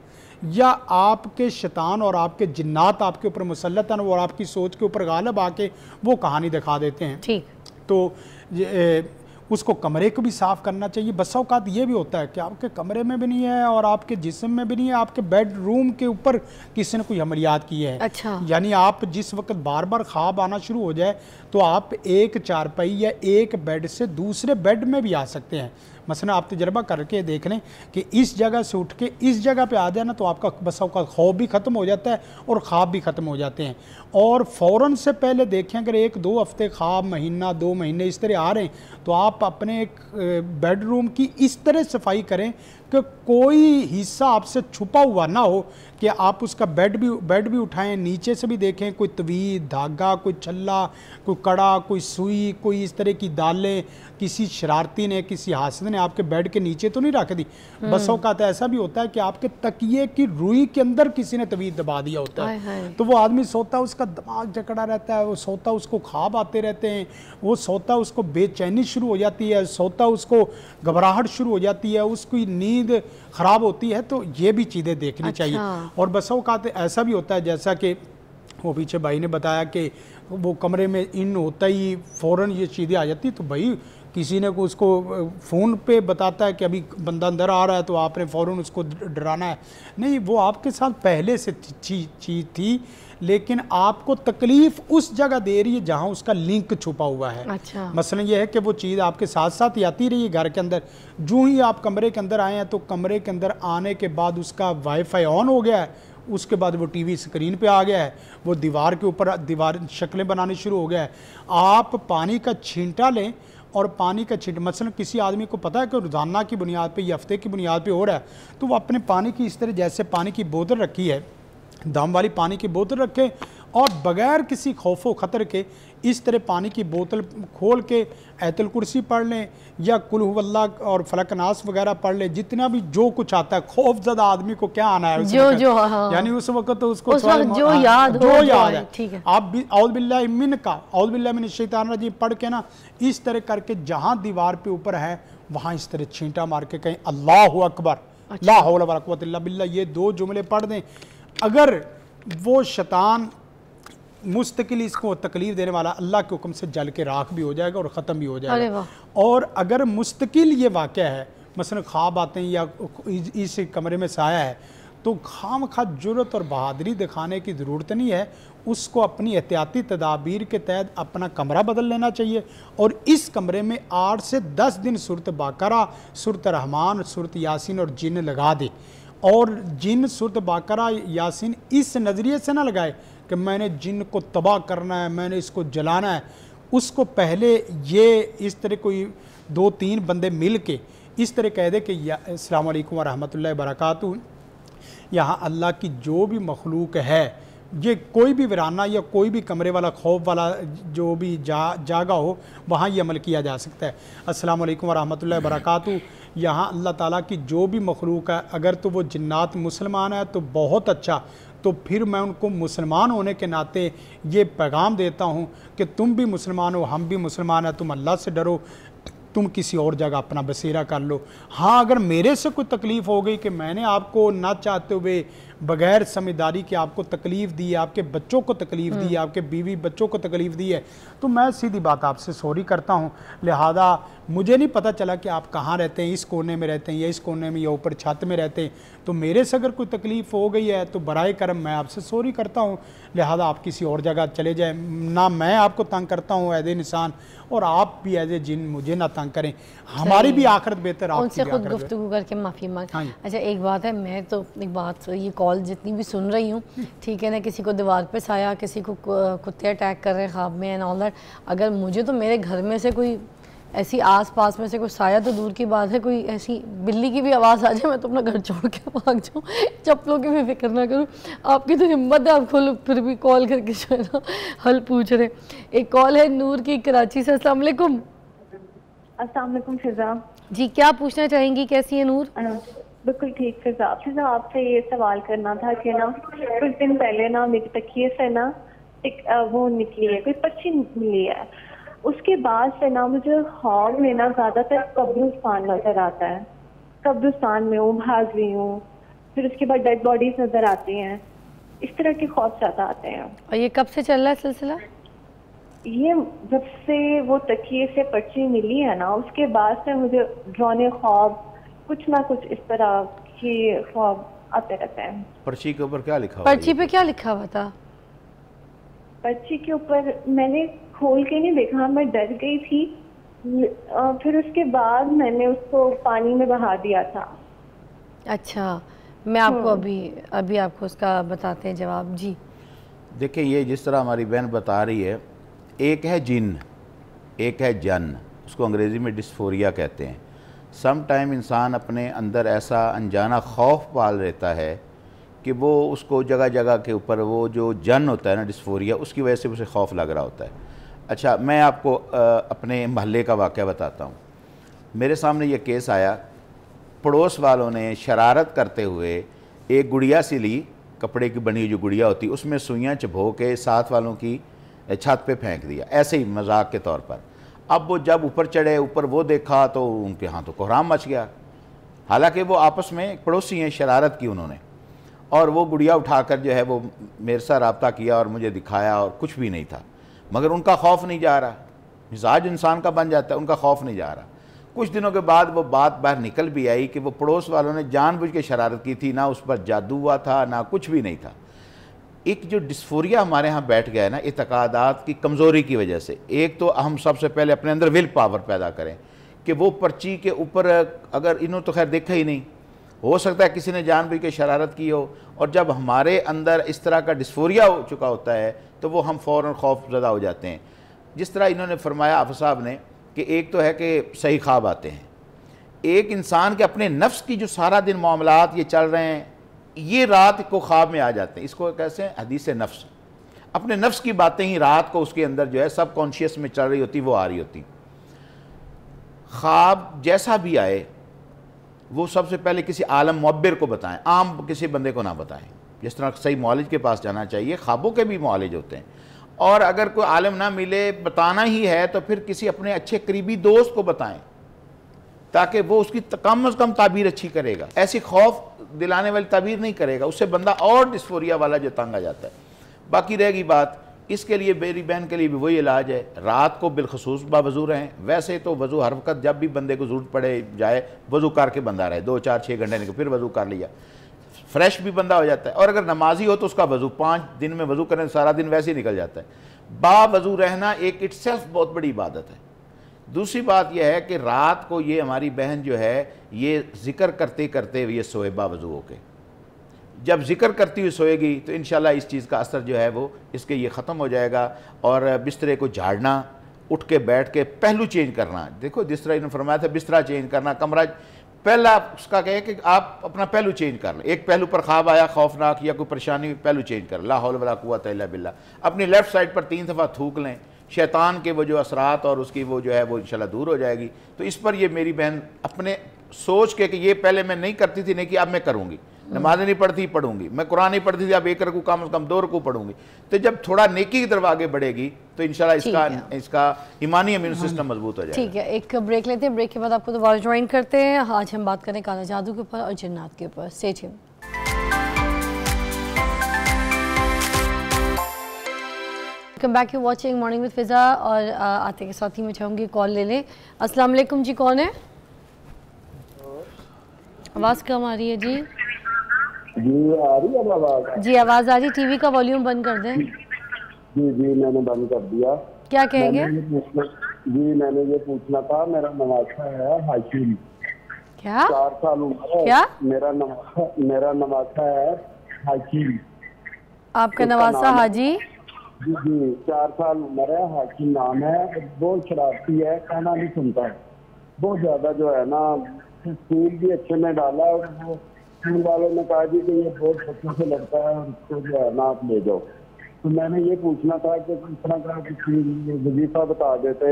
या आपके शैतान और आपके जिन्नात आपके ऊपर हैं और आपकी सोच के ऊपर गालब आके वो कहानी दिखा देते हैं ठीक तो उसको कमरे को भी साफ़ करना चाहिए बस अवकात ये भी होता है कि आपके कमरे में भी नहीं है और आपके जिसम में भी नहीं है आपके बेडरूम के ऊपर किसी ने कोई अमलियात की है अच्छा यानी आप जिस वक्त बार बार ख्वाब आना शुरू हो जाए तो आप एक चारपाई या एक बेड से दूसरे बेड में भी आ सकते हैं मसा आप तजर्बा करके देख लें कि इस जगह से उठ के इस जगह पर आ जाए ना तो आपका बस का खौफ भी ख़त्म हो जाता है और ख्वाब भी ख़त्म हो जाते हैं और फ़ौर से पहले देखें अगर एक दो हफ्ते ख्वाब महीना दो महीने इस तरह आ रहे हैं तो आप अपने एक बेडरूम की इस तरह सफाई करें कि कोई हिस्सा आपसे छुपा हुआ ना हो कि आप उसका बेड भी बेड भी उठाएं नीचे से भी देखें कोई तवी धागा कोई छल्ला कोई कड़ा कोई सुई कोई इस तरह की दालें किसी शरारती ने किसी हासिल ने आपके बेड के नीचे तो नहीं रख दी बसों का तो ऐसा भी होता है कि आपके तकिए की रुई के अंदर किसी ने तवी दबा दिया होता है तो वो आदमी सोता है उसका दिमाग जकड़ा रहता है वो सोता उसको ख्वाब आते रहते हैं वो सोता उसको बेचैनी शुरू हो जाती है सोता उसको घबराहट शुरू हो जाती है उसकी नींद नींद ख़राब होती है तो ये भी चीज़ें देखनी अच्छा। चाहिए और बसों तो ऐसा भी होता है जैसा कि वो पीछे भाई ने बताया कि वो कमरे में इन होता ही फ़ौरन ये चीज़ें आ जाती तो भाई किसी ने को उसको फ़ोन पे बताता है कि अभी बंदा अंदर आ रहा है तो आपने फ़ौरन उसको डराना है नहीं वो आपके साथ पहले से चीज़ थी, थी, थी लेकिन आपको तकलीफ उस जगह दे रही है जहाँ उसका लिंक छुपा हुआ है अच्छा मसला ये है कि वो चीज़ आपके साथ साथ आती रही है घर के अंदर जो ही आप कमरे के अंदर आए हैं तो कमरे के अंदर आने के बाद उसका वाईफाई ऑन हो गया है उसके बाद वो टीवी स्क्रीन पे आ गया है वो दीवार के ऊपर दीवार शक्लें बनानी शुरू हो गया है आप पानी का छींटा लें और पानी का छिट मसलन किसी आदमी को पता है कि रोज़ाना की बुनियाद पे या हफ्ते की बुनियाद पे हो रहा है तो वो अपने पानी की इस तरह जैसे पानी की बोतल रखी है दाम वाली पानी की बोतल रखें और बगैर किसी खौफ ख़तर के इस तरह पानी की बोतल खोल के ऐतल कुर्सी पढ़ लें या कुल्हवल्ला और फलकनास वगैरह पढ़ लें जितना भी जो कुछ आता है खौफ ज़्यादा आदमी को क्या आना है जो जो हाँ, हाँ। यानी उस वक्त तो उसको उस वक्त हाँ, जो याद जो याद है ठीक है आप भी अउदबिल्लामिन का अउदबिल्लामिन शैतान रजी पढ़ के ना इस तरह करके जहाँ दीवार पे ऊपर है वहाँ इस तरह छींटा मार के कहें अल्लाह अकबर ला अच्छा। हौला बिल्ला ये दो जुमले पढ़ दें अगर वो शैतान मुस्तकिल इसको तकलीफ देने वाला अल्लाह के हुक्म से जल के राख भी हो जाएगा और ख़त्म भी हो जाएगा और अगर मुस्तकिल ये वाक़ है मसल ख्वाब आते हैं या इस कमरे में साया है तो खाम खा जरूरत और बहादरी दिखाने की ज़रूरत नहीं है उसको अपनी एहतियाती तदाबीर के तहत अपना कमरा बदल लेना चाहिए और इस कमरे में आठ से दस दिन सुरत बाकरा सुरत रहमान सुरत यासिन और जिन लगा दे और जिन सुरत बाकरा यासिन इस नज़रिए से ना लगाए कि मैंने जिन को तबाह करना है मैंने इसको जलाना है उसको पहले ये इस तरह कोई दो तीन बंदे मिल के इस तरह कह दे कि अलैक्म वालेकुम वरहमत ला वरक यहाँ अल्लाह की जो भी मखलूक है ये कोई भी वराना या कोई भी कमरे वाला खौफ वाला जो भी जा जागा हो वहाँ ये अमल किया जा सकता है असलकम वरहमत ला यहाँ अल्लाह ताला की जो भी मखलूक है अगर तो वो जन्नात मुसलमान है तो बहुत अच्छा तो फिर मैं उनको मुसलमान होने के नाते ये पैगाम देता हूँ कि तुम भी मुसलमान हो हम भी मुसलमान हैं तुम अल्लाह से डरो तुम किसी और जगह अपना बसेरा कर लो हाँ अगर मेरे से कोई तकलीफ़ हो गई कि मैंने आपको ना चाहते हुए बगैर समझदारी के आपको तकलीफ़ दी है आपके बच्चों को तकलीफ़ दी है हम्म। आपके बीवी बच्चों को तकलीफ़ दी है तो मैं सीधी बात आपसे सॉरी करता हूँ लिहाजा मुझे नहीं पता चला कि आप कहाँ रहते हैं इस कोने में रहते हैं या इस कोने में या ऊपर छत में रहते हैं तो मेरे से अगर कोई तकलीफ़ हो गई है तो बर करम मैं आपसे सॉरी करता हूँ लिहाजा आप किसी और जगह चले जाएँ ना मैं आपको तंग करता हूँ एज ए इंसान और आप भी एज ए जिन मुझे ना तंग करें हमारी भी आखिरत बेहतर आपसे खुद गुफ्तु करके माफ़ी मांग हाँ अच्छा एक बात है मैं तो एक बात ये कॉल कॉल जितनी भी सुन रही हूँ ठीक है ना किसी को दीवार पे साया किसी को कुत्ते अटैक कर रहे हैं ख्वाब में एंड ऑल दैट अगर मुझे तो मेरे घर में से कोई ऐसी आस पास में से कोई साया तो दूर की बात है कोई ऐसी बिल्ली की भी आवाज़ आ जाए मैं तो अपना घर छोड़ के भाग जाऊँ चप्पलों की भी फिक्र ना करूँ आपकी तो हिम्मत है आप खोलो फिर भी कॉल करके जो है ना हल पूछ रहे एक कॉल है नूर की कराची से असलम असलम फिजा जी क्या पूछना चाहेंगी कैसी है नूर बिल्कुल ठीक फिजा फिजा आपसे ये सवाल करना था कि ना कुछ दिन पहले ना मेरी तकिए से ना एक वो निकली है कोई पक्षी मिली है उसके बाद से ना मुझे हॉल में ना ज़्यादातर कब्रिस्तान नज़र आता है कब्रिस्तान में हूँ भाग रही हूँ फिर उसके बाद डेड बॉडीज नज़र आती हैं इस तरह के खौफ ज़्यादा आते हैं और ये कब से चल रहा है सिलसिला ये जब से वो तकिए से पर्ची मिली है ना उसके बाद से मुझे ड्रोने खौफ कुछ ना कुछ इस तरह के ख्वाब आते रहते हैं पर्ची के ऊपर क्या लिखा पर्ची पे क्या लिखा हुआ था पर्ची के ऊपर मैंने खोल के नहीं देखा मैं डर गई थी फिर उसके बाद मैंने उसको पानी में बहा दिया था अच्छा मैं आपको हाँ। अभी अभी आपको उसका बताते हैं जवाब जी देखिए ये जिस तरह हमारी बहन बता रही है एक है जिन एक है जन उसको अंग्रेज़ी में डिस्फोरिया कहते हैं सम टाइम इंसान अपने अंदर ऐसा अनजाना खौफ पाल रहता है कि वो उसको जगह जगह के ऊपर वो जो जन होता है ना डिस्फोरिया उसकी वजह से उसे खौफ लग रहा होता है अच्छा मैं आपको अपने महल्ले का वाक़ बताता हूँ मेरे सामने ये केस आया पड़ोस वालों ने शरारत करते हुए एक गुड़िया सी ली कपड़े की बनी जो गुड़िया होती उसमें सुइयाँ चबो के साथ वालों की छत पे फेंक दिया ऐसे ही मजाक के तौर पर अब वो जब ऊपर चढ़े ऊपर वो देखा तो उनके हाथ तो कोहराम मच गया हालांकि वो आपस में पड़ोसी हैं शरारत की उन्होंने और वो गुड़िया उठाकर जो है वो मेरे साथ रबता किया और मुझे दिखाया और कुछ भी नहीं था मगर उनका खौफ नहीं जा रहा मिजाज इंसान का बन जाता है उनका खौफ नहीं जा रहा कुछ दिनों के बाद वो बात बाहर निकल भी आई कि वो पड़ोस वालों ने जानबूझ के शरारत की थी ना उस पर जादू हुआ था ना कुछ भी नहीं था एक जो डिस्फोरिया हमारे यहाँ बैठ गया है ना इतकादात की कमज़ोरी की वजह से एक तो हम सबसे पहले अपने अंदर विल पावर पैदा करें कि वो पर्ची के ऊपर अगर इन्होंने तो खैर देखा ही नहीं हो सकता है किसी ने जानबूझ के शरारत की हो और जब हमारे अंदर इस तरह का डिस्फोरिया हो चुका होता है तो वो हम फ़ौर खौफ ज़दा हो जाते हैं जिस तरह इन्होंने फरमाया आफ साहब ने कि एक तो है कि सही ख्वाब आते हैं एक इंसान के अपने नफ्स की जो सारा दिन मामला ये चल रहे हैं ये रात को ख्वाब में आ जाते हैं इसको कैसे हैं हदीस नफ्स अपने नफ्स की बातें ही रात को उसके अंदर जो है सब कॉन्शियस में चल रही होती वो आ रही होती ख्वाब जैसा भी आए वो सबसे पहले किसी आलम मब्बर को बताएं आम किसी बंदे को ना बताएं जिस तरह सही मालिज के पास जाना चाहिए ख्वाबों के भी मालिज होते हैं और अगर कोई आलम ना मिले बताना ही है तो फिर किसी अपने अच्छे करीबी दोस्त को बताएं ताकि वो उसकी कम अज़ कम ताबीर अच्छी करेगा ऐसी खौफ दिलाने वाली ताबीर नहीं करेगा उससे बंदा और डिस्फोरिया वाला जो तंग जाता है बाकी रहेगी बात इसके लिए मेरी बहन के लिए भी वही इलाज है रात को बिलखसूस बावजू रहें वैसे तो वजू हर वक्त जब भी बंदे को जरूरत पड़े जाए वजू करके बंदा रहे दो चार छः घंटे निकल फिर वजू कर लिया फ्रेश भी बंदा हो जाता है और अगर नमाजी हो तो उसका वजू पाँच दिन में वजू करें सारा दिन वैसे ही निकल जाता है बा वजू रहना एक सेल्फ बहुत बड़ी इबादत है दूसरी बात यह है कि रात को ये हमारी बहन जो है ये जिक्र करते करते ये सोएबा वजू के जब जिक्र करती हुई सोएगी तो इन इस चीज़ का असर जो है वो इसके ये ख़त्म हो जाएगा और बिस्तरे को झाड़ना उठ के बैठ के पहलू चेंज करना देखो जिस तरह इन्होंने फरमाया था बिस्तरा चेंज करना कमरा पहला उसका कहे कि आप अपना पहलू चेंज कर लें एक पहलू पर ख्वाब आया खौफनाक या कोई परेशानी पहलू चेंज कर लाहौल वाला कुआ तैला बिल्ला अपनी लेफ़्ट साइड पर तीन दफ़ा थूक लें शैतान के वो जो असरात और उसकी वो जो है वो इंशाल्लाह दूर हो जाएगी तो इस पर ये मेरी बहन अपने सोच के कि ये पहले मैं नहीं करती थी नहीं कि अब मैं करूँगी नमाजें नहीं पढ़ती पढ़ूंगी मैं कुरान नहीं पढ़ती थी अब एक रकू कम अज़ कम दो रकू पढ़ूंगी तो जब थोड़ा नेकी की तरफ आगे बढ़ेगी तो इंशाल्लाह इसका इसका ईमानी इम्यून हाँ। सिस्टम मजबूत हो जाएगा ठीक है एक ब्रेक लेते हैं ब्रेक के बाद आपको दोबारा ज्वाइन करते हैं आज हम बात करें काला जादू के ऊपर और जिन्नात के ऊपर state welcome back you watching morning with Fiza और आते के साथ ही मैं चाहूँगी कॉल ले लें अस्सलाम वालेकुम जी कौन है आवाज़ कम आ रही है जी जी आ रही है आवाज़ जी आवाज़ आ रही है टीवी का वॉल्यूम बंद कर दें जी जी मैंने बंद कर दिया क्या कहेंगे जी मैंने ये पूछना था मेरा नवासा है हाशिम क्या चार साल उम्र क्या मेरा नवासा मेरा नवासा है हाशिम आपका नवासा हाजी जी जी चार साल उम्र है कि नाम है बहुत शरारती है कहना नहीं सुनता है बहुत ज़्यादा जो है ना स्कूल भी अच्छे में डाला और वो स्कूल वालों ने कहा कि ये बहुत बच्चों से लगता है और इसको जो है ना आप ले जाओ तो मैंने ये पूछना था कि इस तरह का वजीफा बता देते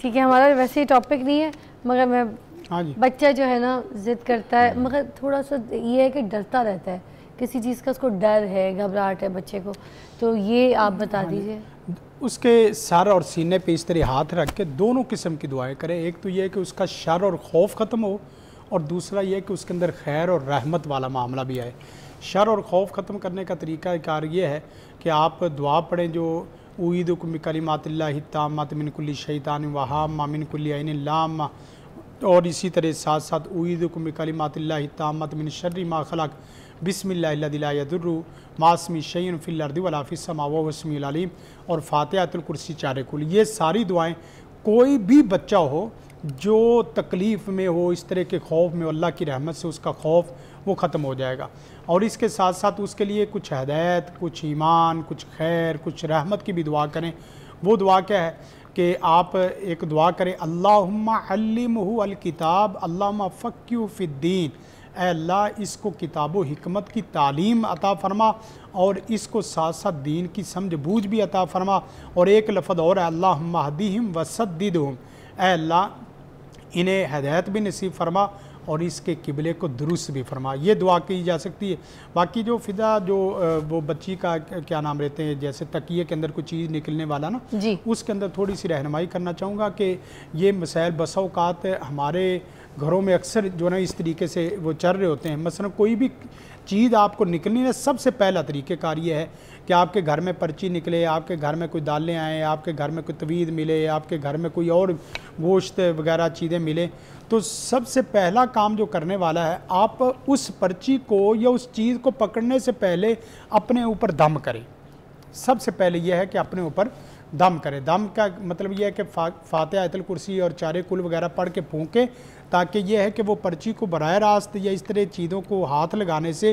ठीक है हमारा वैसे ही टॉपिक नहीं है मगर मैं हाँ जी बच्चा जो है ना जिद करता है मगर थोड़ा सा ये है कि डरता रहता है किसी चीज़ का उसको डर है घबराहट है बच्चे को तो ये आप हाँ बता हाँ दीजिए उसके सर और सीने पे इस तरह हाथ रख के दोनों किस्म की दुआएं करें एक तो ये है कि उसका शर और खौफ ख़त्म हो और दूसरा ये कि उसके अंदर खैर और रहमत वाला मामला भी आए शर और खौफ ख़त्म करने का तरीका कार ये है कि आप दुआ पढ़ें जो ऊद कलिमातिल्लामात मिनकुल्ली शैतान वहाम मिनकुल्ली आइन लाम और इसी तरह साथ साथ ऊद कलिमातिल्लामात मिन शर्री मा बिसमिल्लादुर्रू मासमी शैन फ़िलर्दी वलाफ़िसमावसमीम और फ़ातहतुलकुरसी चारकुल कुल ये सारी दुआएँ कोई भी बच्चा हो जो तकलीफ़ में हो इस तरह के खौफ में अल्लाह की रहमत से उसका खौफ वो ख़त्म हो जाएगा और इसके साथ साथ उसके लिए कुछ हदायत कुछ ईमान कुछ खैर कुछ रहमत की भी दुआ करें वो दुआ क्या है कि आप एक दुआ करें अल्लाम अलकिताब अल्लाम फ़क्यू फ़िद्दीन अल्लाह इसको किताब हमत की तालीम अता फ़रमा और इसको साथ साथ दीन की समझ बूझ भी अता फ़रमा और एक लफद और अल्लाह महदीम वसदद हम अल्लाह इन्हें हदायत भी नसीब फरमा और इसके किबले को दुरुस्त भी फरमा ये दुआ की जा सकती है बाकी जो फिदा जो वो बच्ची का क्या नाम रहते हैं जैसे तकिए के अंदर कोई चीज़ निकलने वाला ना जी उसके अंदर थोड़ी सी रहनमाई करना चाहूँगा कि ये मसाइल बसाओकात हमारे घरों में अक्सर जो ना इस तरीके से वो चल रहे होते हैं मसलन कोई भी चीज़ आपको निकलनी है सबसे पहला तरीक़ेकार ये है कि आपके घर में पर्ची निकले आपके घर में कोई दालें आए आपके घर में कोई तवीद मिले आपके घर में कोई और गोश्त वगैरह चीज़ें मिले तो सबसे पहला काम जो करने वाला है आप उस पर्ची को या उस चीज़ को पकड़ने से पहले अपने ऊपर दम करें सबसे पहले यह है कि अपने ऊपर दम करें दम का मतलब यह है कि फा फातह आयतल कुर्सी और चारे कुल वगैरह पढ़ के फूकें ताकि यह है कि वो पर्ची को बर रास्त या इस तरह चीज़ों को हाथ लगाने से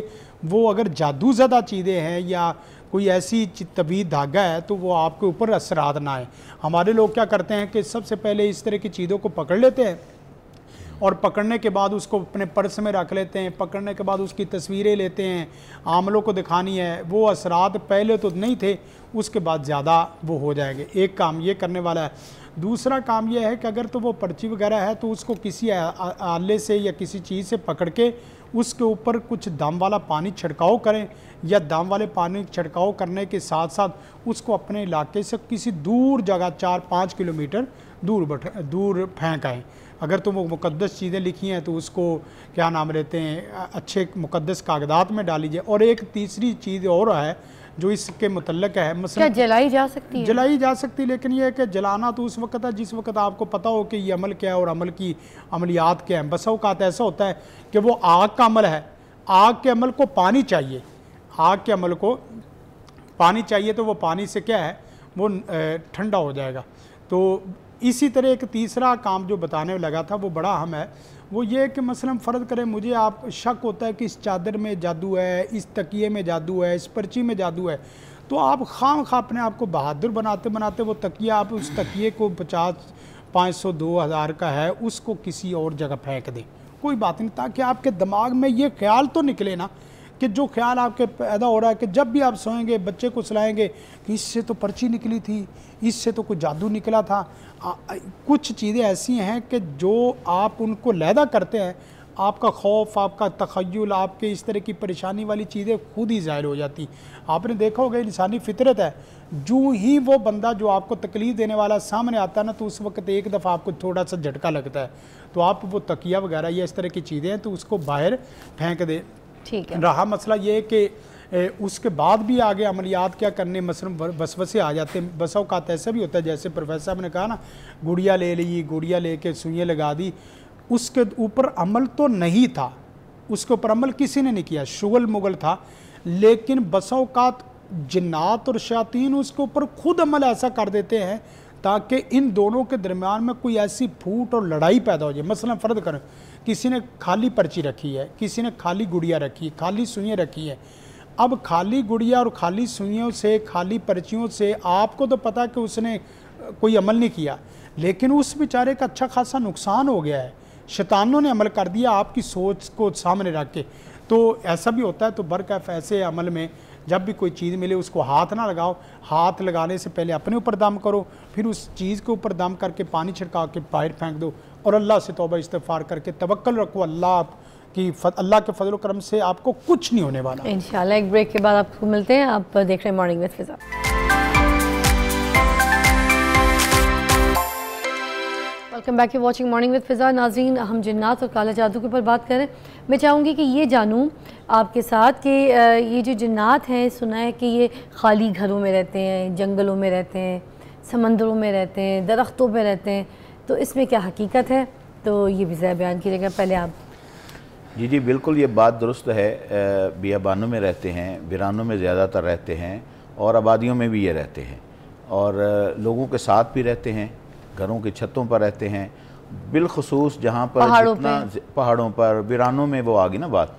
वो अगर जादू ज़्यादा चीज़ें हैं या कोई ऐसी तबी धागा है तो वो आपके ऊपर असरात ना आए हमारे लोग क्या करते हैं कि सबसे पहले इस तरह की चीज़ों को पकड़ लेते हैं और पकड़ने के बाद उसको अपने पर्स में रख लेते हैं पकड़ने के बाद उसकी तस्वीरें लेते हैं आमलों को दिखानी है वो असरात पहले तो नहीं थे उसके बाद ज़्यादा वो हो जाएंगे एक काम ये करने वाला है दूसरा काम यह है कि अगर तो वो पर्ची वगैरह है तो उसको किसी आले से या किसी चीज़ से पकड़ के उसके ऊपर कुछ दम वाला पानी छिड़काव करें या दम वाले पानी छिड़काव करने के साथ साथ उसको अपने इलाके से किसी दूर जगह चार पाँच किलोमीटर दूर बैठ दूर फेंक आएँ अगर तो वो मुकदस चीज़ें लिखी हैं तो उसको क्या नाम लेते हैं अच्छे मुकदस कागजात में डालीजिए और एक तीसरी चीज़ और है जो इसके मुतलक है मसल क्या जलाई जा सकती है जलाई जा सकती है लेकिन यह है कि जलाना तो उस वक्त है जिस वक्त आपको पता हो कि ये अमल क्या है और अमल की अमलियात क्या है बस अवकात ऐसा होता है कि वो आग का अमल है आग के अमल को पानी चाहिए आग के अमल को पानी चाहिए तो वो पानी से क्या है वो ठंडा हो जाएगा तो इसी तरह एक तीसरा काम जो बताने लगा था वो बड़ा अहम है वो ये कि मसलन फ़र्द करें मुझे आप शक होता है कि इस चादर में जादू है इस तकिए में जादू है इस पर्ची में जादू है तो आप खाम खा अपने आप को बहादुर बनाते बनाते वो तकिया आप उस तकिए को पचास पाँच सौ दो हज़ार का है उसको किसी और जगह फेंक दें कोई बात नहीं ताकि आपके दिमाग में ये ख्याल तो निकले ना कि जो ख्याल आपके पैदा हो रहा है कि जब भी आप सोएंगे बच्चे को सुलाएंगे कि इससे तो पर्ची निकली थी इससे तो कुछ जादू निकला था आ, कुछ चीज़ें ऐसी हैं कि जो आप उनको लहदा करते हैं आपका खौफ आपका तखयल आपके इस तरह की परेशानी वाली चीज़ें खुद ही ज़ाहिर हो जाती आपने देखा होगा इंसानी फितरत है जो ही वो बंदा जो आपको तकलीफ़ देने वाला सामने आता है ना तो उस वक्त एक दफ़ा आपको थोड़ा सा झटका लगता है तो आप वो तकिया वगैरह या इस तरह की चीज़ें हैं तो उसको बाहर फेंक दें ठीक है रहा मसला ये कि उसके बाद भी आगे अमलियात क्या करने बस बसे आ जाते हैं बस अवकात ऐसा भी होता है जैसे प्रोफेसर साहब ने कहा ना गुड़िया ले ली गुड़िया ले कर सुइयाँ लगा दी उसके ऊपर अमल तो नहीं था उसके ऊपर अमल किसी ने नहीं किया शुगल मुगल था लेकिन अवकात जिन्नात और शातिन उसके ऊपर खुद अमल ऐसा कर देते हैं ताकि इन दोनों के दरम्यान में कोई ऐसी फूट और लड़ाई पैदा हो जाए मसला फ़र्द करें किसी ने खाली पर्ची रखी है किसी ने खाली गुड़िया रखी है खाली सुइयाँ रखी है अब खाली गुड़िया और खाली सुइयों से खाली पर्चियों से आपको तो पता कि उसने कोई अमल नहीं किया लेकिन उस बेचारे का अच्छा खासा नुकसान हो गया है शैतानों ने अमल कर दिया आपकी सोच को सामने रख के तो ऐसा भी होता है तो बरकफ ऐसे अमल में जब भी कोई चीज़ मिले उसको हाथ ना लगाओ हाथ लगाने से पहले अपने ऊपर दम करो फिर उस चीज़ के ऊपर दम करके पानी छिड़का के बाहर फेंक दो और अल्लाह से तोबा इस्तफ़ार करके तबक्ल रखो अल्लाह कि अल्लाह के फजल करम से आपको कुछ नहीं होने वाला इन एक ब्रेक के बाद आपको मिलते हैं आप देख रहे हैं morning with Fiza welcome back you watching morning with Fiza Nazreen हम जन्नात और काला जादू के ऊपर बात करें मैं चाहूँगी कि ये जानूँ आपके साथ कि ये जो जन्नात हैं सुना है कि ये खाली घरों में रहते हैं जंगलों में रहते हैं समंदरों में रहते हैं दरख्तों में रहते हैं तो इसमें क्या हकीकत है तो ये भी ज़्यादा बयान कीजिएगा पहले आप जी जी बिल्कुल ये बात दुरुस्त है बियाबानों में रहते हैं बिरानों में ज़्यादातर रहते हैं और आबादियों में भी ये रहते हैं और लोगों के साथ भी रहते हैं घरों की छतों पर रहते हैं बिलखसूस जहाँ पर पहाड़ों जितना पहाड़ों पर वीरानों में वो आ गई ना बात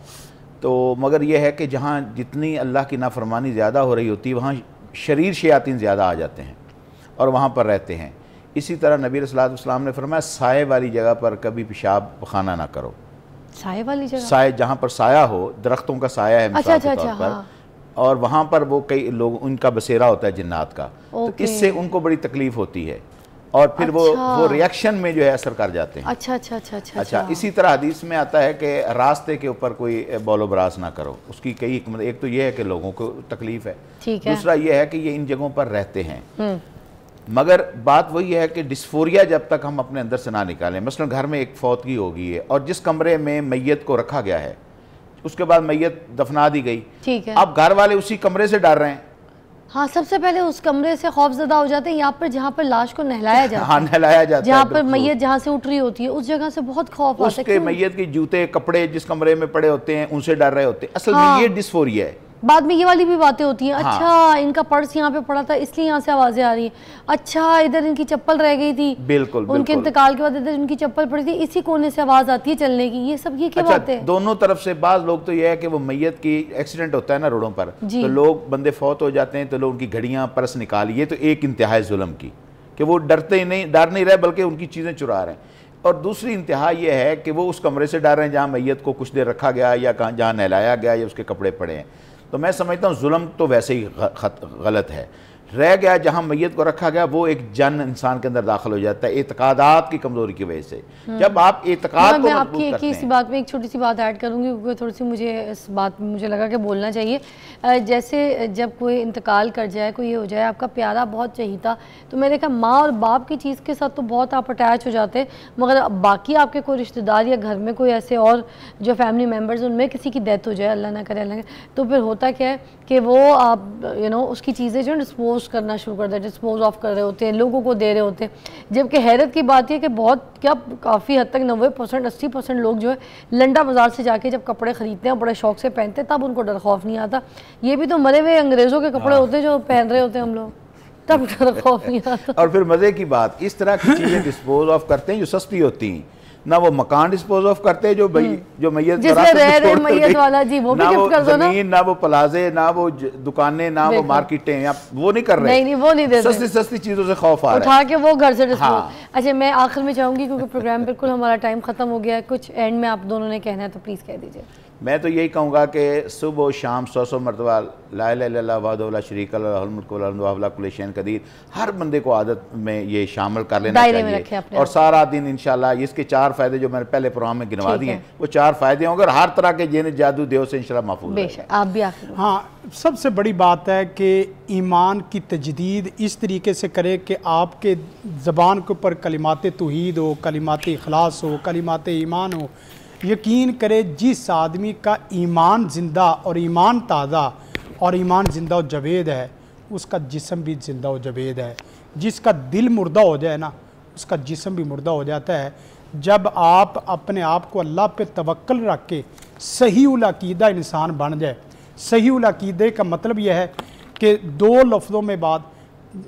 तो मगर यह है कि जहाँ जितनी अल्लाह की नाफरमानी ज़्यादा हो रही होती है वहाँ शरीर शयातीन ज़्यादा आ जाते हैं और वहाँ पर रहते हैं इसी तरह नबी सलाम ने फरमाया साय वाली जगह पर कभी पेशाब खाना ना करो साय वाली जगह साय जहाँ पर साया हो दरख्तों का साया है अच्छा, अच्छा, अच्छा, पर, हाँ। और वहाँ पर वो कई लोग उनका बसेरा होता है जिन्नात का तो इससे उनको बड़ी तकलीफ़ होती है और फिर अच्छा। वो वो रिएक्शन में जो है असर कर जाते हैं अच्छा, अच्छा अच्छा अच्छा अच्छा अच्छा इसी तरह हदीस में आता है कि रास्ते के ऊपर कोई बौलोबराज ना करो उसकी कई एक तो ये है कि लोगों को तकलीफ है दूसरा ये है कि ये इन जगहों पर रहते हैं हम्म। मगर बात वही है कि डिस्फोरिया जब तक हम अपने अंदर से ना निकालें मसल घर में एक फौतगी होगी है और जिस कमरे में मैयत को रखा गया है उसके बाद मैयत दफना दी गई ठीक है अब घर वाले उसी कमरे से डर रहे हैं हाँ सबसे पहले उस कमरे से खौफजदा हो जाते हैं यहाँ पर जहाँ पर लाश को नहलाया *laughs* हाँ, जाता है हाँ नहलाया जाता जहाँ पर मैयत जहाँ से उठ रही होती है उस जगह से बहुत खौफ उसके मैयत के जूते कपड़े जिस कमरे में पड़े होते हैं उनसे डर रहे होते हैं असल हाँ, में ये डिस्फोरिया है बाद में ये वाली भी बातें होती हैं हाँ। अच्छा हाँ। इनका पर्स यहाँ पे पड़ा था इसलिए यहाँ से आवाजें आ रही हैं अच्छा इधर इनकी चप्पल रह गई थी बिल्कुल उनके इंतकाल के बाद इधर इनकी चप्पल पड़ी थी इसी कोने से आवाज आती है चलने की ये सब ये क्या अच्छा, बात है दोनों तरफ से बाद लोग तो ये है कि वो मैयत की एक्सीडेंट होता है ना रोडों पर तो लोग बंदे फौत हो जाते हैं तो लोग उनकी घड़िया पर्स निकाली तो एक इंतहा जुलम की कि वो डरते ही नहीं डर नहीं रहे बल्कि उनकी चीज़ें चुरा रहे हैं और दूसरी इंतहा यह है कि वो उस कमरे से डर रहे हैं जहाँ मैयत को कुछ देर रखा गया या कहाँ जहाँ नहलाया गया या उसके कपड़े पड़े हैं तो मैं समझता हूँ जुल्म तो वैसे ही गलत है रह गया जहाँ मैत को रखा गया वो एक जन इंसान के अंदर दाखिल हो जाता है एतकादात की कमज़ोरी की वजह से हम्म। जब आप एतकाद मैं आपकी एक ही इस बात में एक छोटी सी बात ऐड करूँगी क्योंकि थोड़ी सी मुझे इस बात मुझे लगा कि बोलना चाहिए जैसे जब कोई इंतकाल कर जाए कोई ये हो जाए आपका प्यारा बहुत चहीता तो मैंने देखा माँ और बाप की चीज़ के साथ तो बहुत आप अटैच हो जाते मगर बाकी आपके कोई रिश्तेदार या घर में कोई ऐसे और जो फैमिली मेम्बर्स उनमें किसी की डेथ हो जाए अल्लाह ना करे अल्लाह तो फिर होता क्या है कि वो आप यू नो उसकी चीज़ें जो है पोस्ट करना शुरू कर देते डिस्पोज ऑफ कर रहे होते हैं लोगों को दे रहे होते हैं जबकि हैरत की बात यह कि बहुत क्या काफ़ी हद तक नब्बे परसेंट अस्सी परसेंट लोग जो है लंडा बाज़ार से जाके जब कपड़े खरीदते हैं बड़े शौक से पहनते हैं तब उनको डर खौफ नहीं आता ये भी तो मरे हुए अंग्रेज़ों के कपड़े हाँ। होते हैं जो पहन रहे होते हैं हम लोग तब डर खौफ नहीं आता *laughs* और फिर मज़े की बात इस तरह की चीज़ें डिस्पोज ऑफ करते हैं जो सस्ती होती हैं ना वो मकान डिस्पोज ऑफ करते जो भाई हम्म। जो मैय तो वाला जी वो ना भी वो कर दो ना ना वो प्लाजे ना वो दुकानें ना वो मार्केटें आप वो नहीं कर रहे नहीं नहीं वो नहीं दे सस्ती सस्ती चीजों से खौफ आ रहा है वो घर से हाँ। अच्छा मैं आखिर में चाहूंगी क्योंकि प्रोग्राम बिल्कुल हमारा टाइम खत्म हो गया है कुछ एंड में आप दोनों ने कहना है तो प्लीज कह दीजिए मैं तो यही कहूँगा कि सुबह शाम सौ सौ मरतबा ला लाला शरीक कुलशन कदीर हर बंदे को आदत में ये शामिल कर लेना चाहिए और सारा दिन इनशाला इसके चार फायदे जो मैंने पहले प्रोग्राम में गिनवा दिए वो चार फायदे होंगे और हर तरह के जिन जादू देव से इनशाला महफूज आप भी हाँ सबसे बड़ी बात है कि ईमान की तजदीद इस तरीके से करे कि आपके ज़बान के ऊपर कलिमात तोहद हो कलिमात अखलास हो कलिमात ईमान हो यकीन करे जिस आदमी का ईमान ज़िंदा और ईमान ताज़ा और ईमान ज़िंदा और जवेद है उसका जिसम भी ज़िंदा और जवेद है जिसका दिल मुर्दा हो जाए ना उसका जिसम भी मुर्दा हो जाता है जब आप अपने आप को अल्लाह पे तवक्ल रख के सही उलाकीदा इंसान बन जाए सही उलाकीदे का मतलब यह है कि दो लफ्ज़ों में बात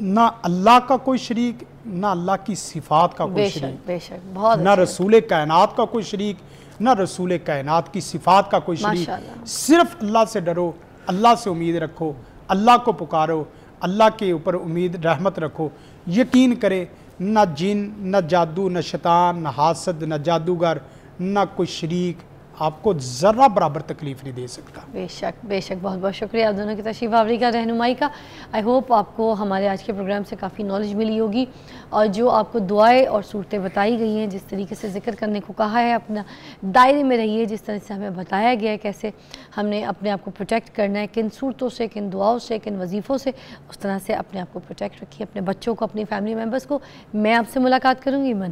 ना अल्लाह का कोई शरीक ना अल्लाह की सिफात का कोई शरीक ना रसूल कायनात का कोई शरीक ना रसूल कायन की सिफात का कोई शरीक सिर्फ अल्लाह से डरो अल्लाह से उम्मीद रखो अल्लाह को पुकारो अल्लाह के ऊपर उम्मीद रहमत रखो यकीन करे न जिन न जादू न शैतान न हासद न जादूगर न कोई शरीक आपको ज़रा बराबर तकलीफ नहीं दे सकता बेशक बेशक बहुत बहुत शुक्रिया आप दोनों की तशीफ आवरी का रहनुमाई का आई होप आपको हमारे आज के प्रोग्राम से काफ़ी नॉलेज मिली होगी और जो आपको दुआएं और सूरतें बताई गई हैं जिस तरीके से जिक्र करने को कहा है अपना दायरे में रहिए जिस तरह से हमें बताया गया है कैसे हमने अपने आप को प्रोटेक्ट करना है किन सूरतों से किन दुआओं से किन वजीफ़ों से उस तरह से अपने आप को प्रोटेक्ट रखिए अपने बच्चों को अपनी फैमिली मेम्बर्स को मैं आपसे मुलाकात करूँगी